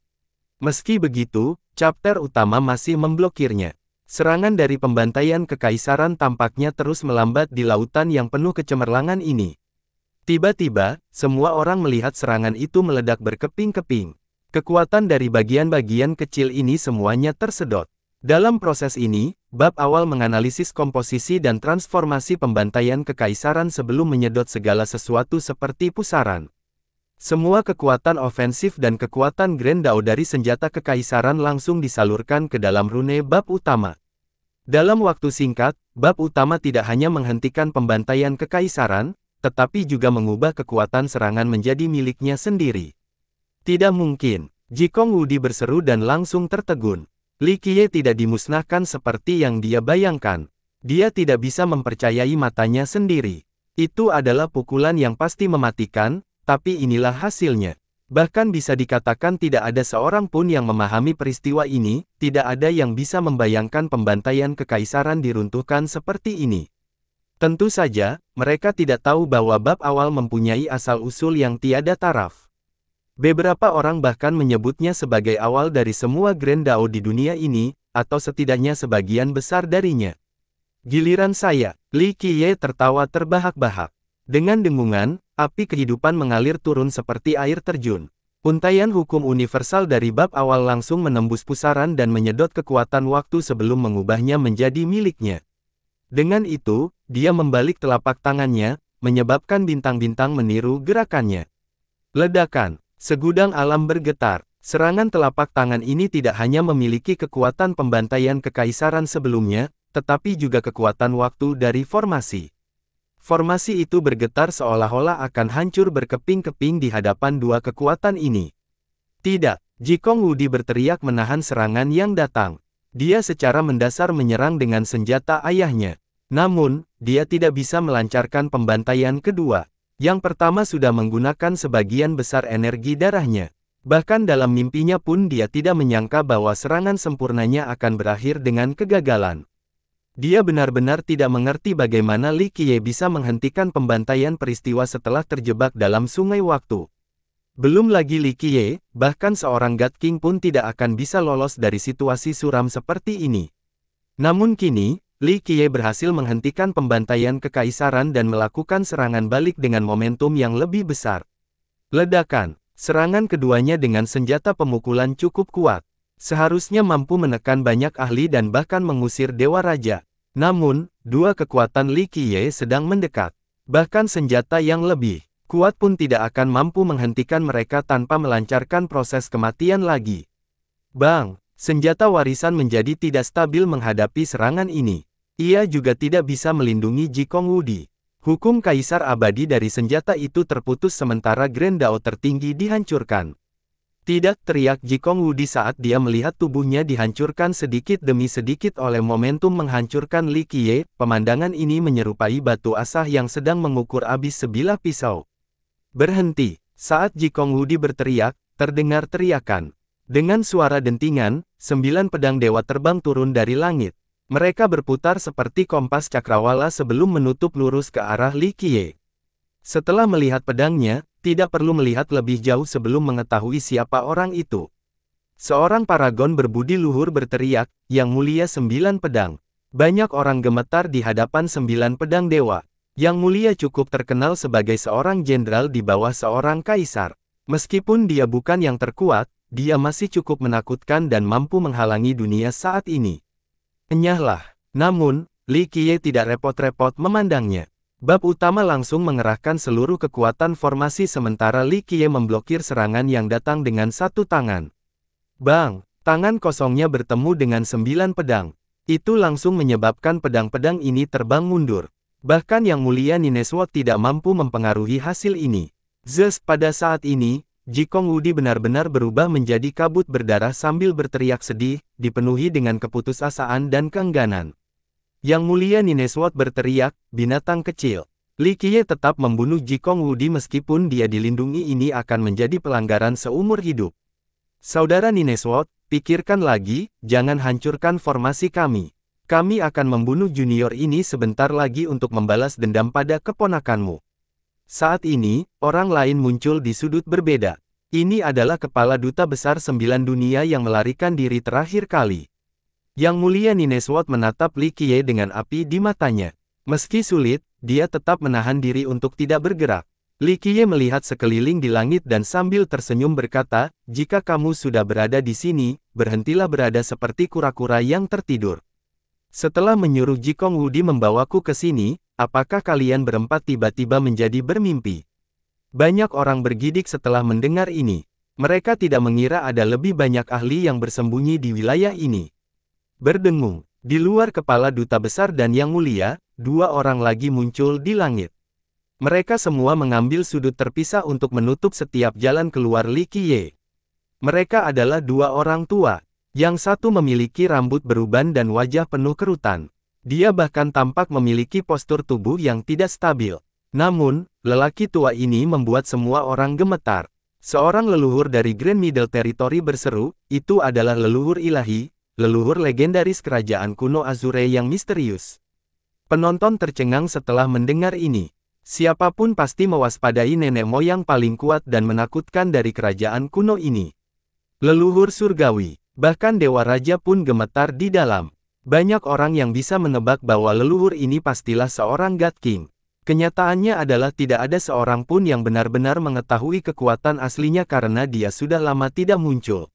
Meski begitu, chapter utama masih memblokirnya. Serangan dari pembantaian kekaisaran tampaknya terus melambat di lautan yang penuh kecemerlangan ini. Tiba-tiba, semua orang melihat serangan itu meledak berkeping-keping. Kekuatan dari bagian-bagian kecil ini semuanya tersedot. Dalam proses ini, bab awal menganalisis komposisi dan transformasi pembantaian kekaisaran sebelum menyedot segala sesuatu seperti pusaran. Semua kekuatan ofensif dan kekuatan Grand Dao dari senjata kekaisaran langsung disalurkan ke dalam rune bab utama. Dalam waktu singkat, bab utama tidak hanya menghentikan pembantaian kekaisaran, tetapi juga mengubah kekuatan serangan menjadi miliknya sendiri. Tidak mungkin, Jikong Wudi berseru dan langsung tertegun. Li Qiye tidak dimusnahkan seperti yang dia bayangkan. Dia tidak bisa mempercayai matanya sendiri. Itu adalah pukulan yang pasti mematikan, tapi inilah hasilnya. Bahkan bisa dikatakan tidak ada seorang pun yang memahami peristiwa ini, tidak ada yang bisa membayangkan pembantaian kekaisaran diruntuhkan seperti ini. Tentu saja, mereka tidak tahu bahwa bab awal mempunyai asal-usul yang tiada taraf. Beberapa orang bahkan menyebutnya sebagai awal dari semua Grand Dao di dunia ini, atau setidaknya sebagian besar darinya. Giliran saya, Li Qiye tertawa terbahak-bahak. Dengan dengungan, api kehidupan mengalir turun seperti air terjun. Untaian hukum universal dari bab awal langsung menembus pusaran dan menyedot kekuatan waktu sebelum mengubahnya menjadi miliknya. Dengan itu, dia membalik telapak tangannya, menyebabkan bintang-bintang meniru gerakannya. Ledakan, segudang alam bergetar. Serangan telapak tangan ini tidak hanya memiliki kekuatan pembantaian kekaisaran sebelumnya, tetapi juga kekuatan waktu dari formasi. Formasi itu bergetar seolah-olah akan hancur berkeping-keping di hadapan dua kekuatan ini. Tidak, Jikong Wudi berteriak menahan serangan yang datang. Dia secara mendasar menyerang dengan senjata ayahnya. Namun, dia tidak bisa melancarkan pembantaian kedua. Yang pertama sudah menggunakan sebagian besar energi darahnya. Bahkan dalam mimpinya pun dia tidak menyangka bahwa serangan sempurnanya akan berakhir dengan kegagalan. Dia benar-benar tidak mengerti bagaimana Li Qiye bisa menghentikan pembantaian peristiwa setelah terjebak dalam sungai waktu. Belum lagi Li Qiye, bahkan seorang God King pun tidak akan bisa lolos dari situasi suram seperti ini. Namun kini, Li Qiye berhasil menghentikan pembantaian kekaisaran dan melakukan serangan balik dengan momentum yang lebih besar. Ledakan, serangan keduanya dengan senjata pemukulan cukup kuat. Seharusnya mampu menekan banyak ahli dan bahkan mengusir Dewa Raja. Namun, dua kekuatan Li Qiye sedang mendekat. Bahkan senjata yang lebih kuat pun tidak akan mampu menghentikan mereka tanpa melancarkan proses kematian lagi. Bang, senjata warisan menjadi tidak stabil menghadapi serangan ini. Ia juga tidak bisa melindungi Jikong Wudi. Hukum Kaisar Abadi dari senjata itu terputus sementara Grand Dao tertinggi dihancurkan. Tidak teriak Jikong Wudi saat dia melihat tubuhnya dihancurkan sedikit demi sedikit oleh momentum menghancurkan Li Qiye, pemandangan ini menyerupai batu asah yang sedang mengukur abis sebilah pisau. Berhenti, saat Jikong Wudi berteriak, terdengar teriakan. Dengan suara dentingan, sembilan pedang dewa terbang turun dari langit. Mereka berputar seperti kompas cakrawala sebelum menutup lurus ke arah Li Qiye. Setelah melihat pedangnya, tidak perlu melihat lebih jauh sebelum mengetahui siapa orang itu. Seorang paragon berbudi luhur berteriak, Yang Mulia Sembilan Pedang. Banyak orang gemetar di hadapan sembilan pedang dewa. Yang Mulia cukup terkenal sebagai seorang jenderal di bawah seorang kaisar. Meskipun dia bukan yang terkuat, dia masih cukup menakutkan dan mampu menghalangi dunia saat ini. Enyahlah. Namun, Li Qiye tidak repot-repot memandangnya. Bab utama langsung mengerahkan seluruh kekuatan formasi sementara Li Qiye memblokir serangan yang datang dengan satu tangan. Bang, tangan kosongnya bertemu dengan sembilan pedang. Itu langsung menyebabkan pedang-pedang ini terbang mundur. Bahkan Yang Mulia Nineswo tidak mampu mempengaruhi hasil ini. Zeus pada saat ini, Jikong Wudi benar-benar berubah menjadi kabut berdarah sambil berteriak sedih, dipenuhi dengan keputusasaan dan keengganan. Yang mulia Nineswat berteriak, binatang kecil. Li Qiye tetap membunuh Jikong Wudi meskipun dia dilindungi ini akan menjadi pelanggaran seumur hidup. Saudara Nineswat, pikirkan lagi, jangan hancurkan formasi kami. Kami akan membunuh junior ini sebentar lagi untuk membalas dendam pada keponakanmu. Saat ini, orang lain muncul di sudut berbeda. Ini adalah kepala duta besar sembilan dunia yang melarikan diri terakhir kali. Yang mulia Nineswat menatap Li Qiye dengan api di matanya. Meski sulit, dia tetap menahan diri untuk tidak bergerak. Li Qiye melihat sekeliling di langit dan sambil tersenyum berkata, jika kamu sudah berada di sini, berhentilah berada seperti kura-kura yang tertidur. Setelah menyuruh Jikong Wudi membawaku ke sini, apakah kalian berempat tiba-tiba menjadi bermimpi? Banyak orang bergidik setelah mendengar ini. Mereka tidak mengira ada lebih banyak ahli yang bersembunyi di wilayah ini. Berdengung, di luar kepala duta besar dan yang mulia, dua orang lagi muncul di langit. Mereka semua mengambil sudut terpisah untuk menutup setiap jalan keluar Li Mereka adalah dua orang tua, yang satu memiliki rambut beruban dan wajah penuh kerutan. Dia bahkan tampak memiliki postur tubuh yang tidak stabil. Namun, lelaki tua ini membuat semua orang gemetar. Seorang leluhur dari Grand Middle Territory berseru, itu adalah leluhur ilahi, leluhur legendaris kerajaan kuno Azure yang misterius. Penonton tercengang setelah mendengar ini. Siapapun pasti mewaspadai nenek moyang paling kuat dan menakutkan dari kerajaan kuno ini. Leluhur surgawi, bahkan dewa raja pun gemetar di dalam. Banyak orang yang bisa menebak bahwa leluhur ini pastilah seorang God King. Kenyataannya adalah tidak ada seorang pun yang benar-benar mengetahui kekuatan aslinya karena dia sudah lama tidak muncul.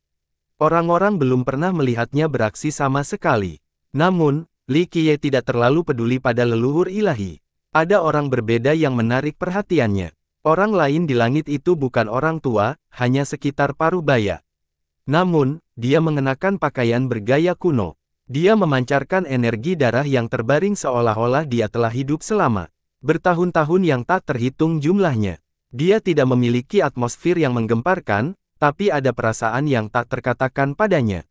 Orang-orang belum pernah melihatnya beraksi sama sekali. Namun, Li Qiye tidak terlalu peduli pada leluhur ilahi. Ada orang berbeda yang menarik perhatiannya. Orang lain di langit itu bukan orang tua, hanya sekitar paruh baya. Namun, dia mengenakan pakaian bergaya kuno. Dia memancarkan energi darah yang terbaring seolah-olah dia telah hidup selama bertahun-tahun yang tak terhitung jumlahnya. Dia tidak memiliki atmosfer yang menggemparkan, tapi ada perasaan yang tak terkatakan padanya.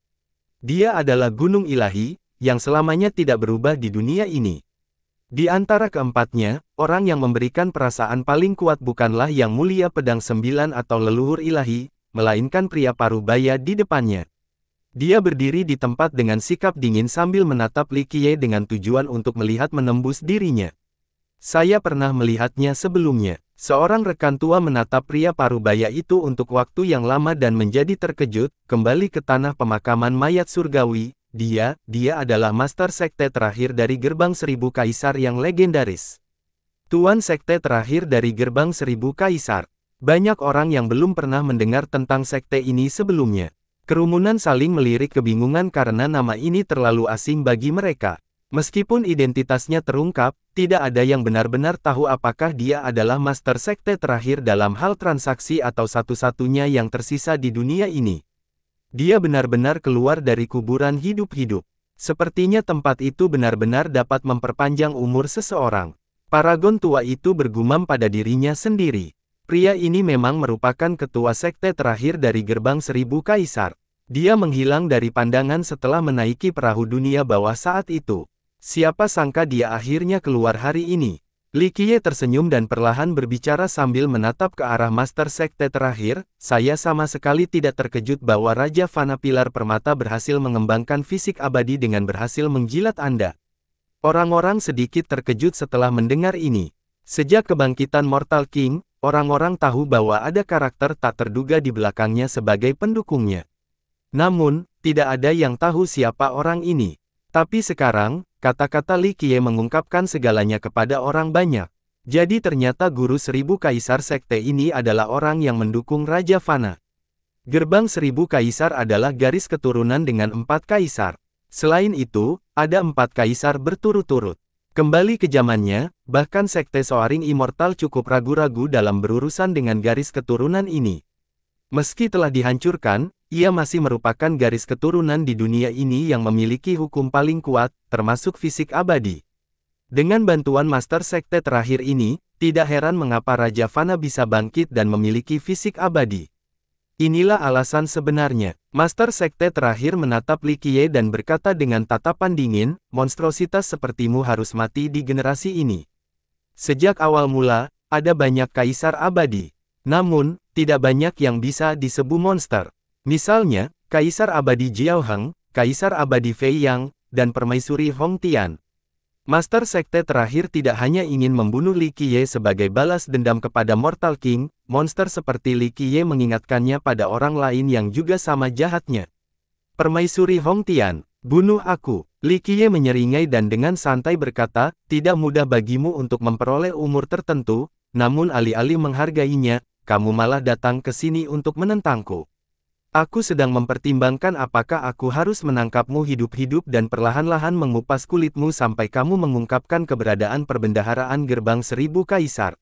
Dia adalah gunung ilahi, yang selamanya tidak berubah di dunia ini. Di antara keempatnya, orang yang memberikan perasaan paling kuat bukanlah yang mulia pedang sembilan atau leluhur ilahi, melainkan pria parubaya di depannya. Dia berdiri di tempat dengan sikap dingin sambil menatap Likie dengan tujuan untuk melihat menembus dirinya. Saya pernah melihatnya sebelumnya. Seorang rekan tua menatap pria parubaya itu untuk waktu yang lama dan menjadi terkejut, kembali ke tanah pemakaman mayat surgawi, dia, dia adalah master sekte terakhir dari gerbang seribu kaisar yang legendaris. Tuan sekte terakhir dari gerbang seribu kaisar. Banyak orang yang belum pernah mendengar tentang sekte ini sebelumnya. Kerumunan saling melirik kebingungan karena nama ini terlalu asing bagi mereka. Meskipun identitasnya terungkap, tidak ada yang benar-benar tahu apakah dia adalah master sekte terakhir dalam hal transaksi atau satu-satunya yang tersisa di dunia ini. Dia benar-benar keluar dari kuburan hidup-hidup. Sepertinya tempat itu benar-benar dapat memperpanjang umur seseorang. Paragon tua itu bergumam pada dirinya sendiri. Pria ini memang merupakan ketua sekte terakhir dari gerbang seribu kaisar. Dia menghilang dari pandangan setelah menaiki perahu dunia bawah saat itu. Siapa sangka dia akhirnya keluar hari ini. Li Qiye tersenyum dan perlahan berbicara sambil menatap ke arah Master Sekte terakhir, saya sama sekali tidak terkejut bahwa Raja Fana Pilar Permata berhasil mengembangkan fisik abadi dengan berhasil menjilat Anda. Orang-orang sedikit terkejut setelah mendengar ini. Sejak kebangkitan Mortal King, orang-orang tahu bahwa ada karakter tak terduga di belakangnya sebagai pendukungnya. Namun, tidak ada yang tahu siapa orang ini. Tapi sekarang, kata-kata Li Qiye mengungkapkan segalanya kepada orang banyak. Jadi ternyata guru seribu kaisar sekte ini adalah orang yang mendukung Raja Fana. Gerbang seribu kaisar adalah garis keturunan dengan empat kaisar. Selain itu, ada empat kaisar berturut-turut. Kembali ke zamannya, bahkan sekte Soaring Immortal cukup ragu-ragu dalam berurusan dengan garis keturunan ini. Meski telah dihancurkan, ia masih merupakan garis keturunan di dunia ini yang memiliki hukum paling kuat, termasuk fisik abadi. Dengan bantuan Master Sekte terakhir ini, tidak heran mengapa Raja Fana bisa bangkit dan memiliki fisik abadi. Inilah alasan sebenarnya. Master Sekte terakhir menatap Likie dan berkata dengan tatapan dingin, monstrositas sepertimu harus mati di generasi ini. Sejak awal mula, ada banyak kaisar abadi. Namun, tidak banyak yang bisa disebut monster. Misalnya, Kaisar Abadi Jiaoheng, Kaisar Abadi Fei Yang, dan Permaisuri Hong Tian. Master Sekte terakhir tidak hanya ingin membunuh Li Qiye sebagai balas dendam kepada Mortal King, monster seperti Li Qiye mengingatkannya pada orang lain yang juga sama jahatnya. Permaisuri Hong Tian, bunuh aku. Li Qiye menyeringai dan dengan santai berkata, tidak mudah bagimu untuk memperoleh umur tertentu, namun alih-alih menghargainya, kamu malah datang ke sini untuk menentangku. Aku sedang mempertimbangkan apakah aku harus menangkapmu hidup-hidup dan perlahan-lahan mengupas kulitmu sampai kamu mengungkapkan keberadaan perbendaharaan gerbang seribu kaisar.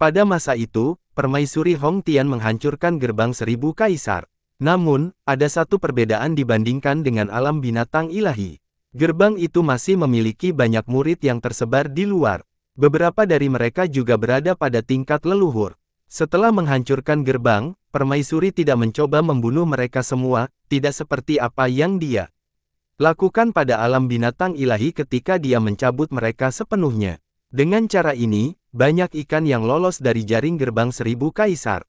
Pada masa itu, permaisuri Hong Tian menghancurkan gerbang seribu kaisar. Namun, ada satu perbedaan dibandingkan dengan alam binatang ilahi. Gerbang itu masih memiliki banyak murid yang tersebar di luar. Beberapa dari mereka juga berada pada tingkat leluhur. Setelah menghancurkan gerbang, Permaisuri tidak mencoba membunuh mereka semua, tidak seperti apa yang dia lakukan pada alam binatang ilahi ketika dia mencabut mereka sepenuhnya. Dengan cara ini, banyak ikan yang lolos dari jaring gerbang seribu kaisar.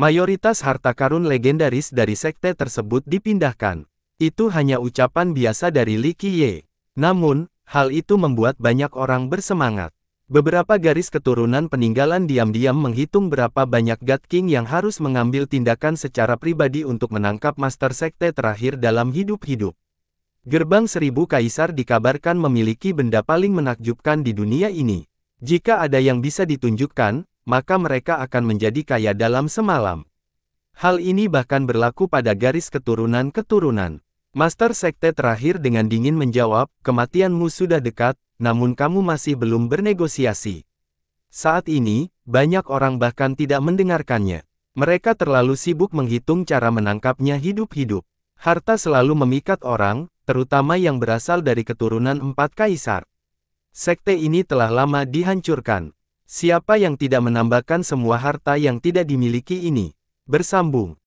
Mayoritas harta karun legendaris dari sekte tersebut dipindahkan. Itu hanya ucapan biasa dari Li Qiye. Namun, hal itu membuat banyak orang bersemangat. Beberapa garis keturunan peninggalan diam-diam menghitung berapa banyak God King yang harus mengambil tindakan secara pribadi untuk menangkap Master Sekte terakhir dalam hidup-hidup. Gerbang Seribu Kaisar dikabarkan memiliki benda paling menakjubkan di dunia ini. Jika ada yang bisa ditunjukkan, maka mereka akan menjadi kaya dalam semalam. Hal ini bahkan berlaku pada garis keturunan-keturunan. Master Sekte terakhir dengan dingin menjawab, kematianmu sudah dekat, namun kamu masih belum bernegosiasi. Saat ini, banyak orang bahkan tidak mendengarkannya. Mereka terlalu sibuk menghitung cara menangkapnya hidup-hidup. Harta selalu memikat orang, terutama yang berasal dari keturunan empat kaisar. Sekte ini telah lama dihancurkan. Siapa yang tidak menambahkan semua harta yang tidak dimiliki ini? Bersambung.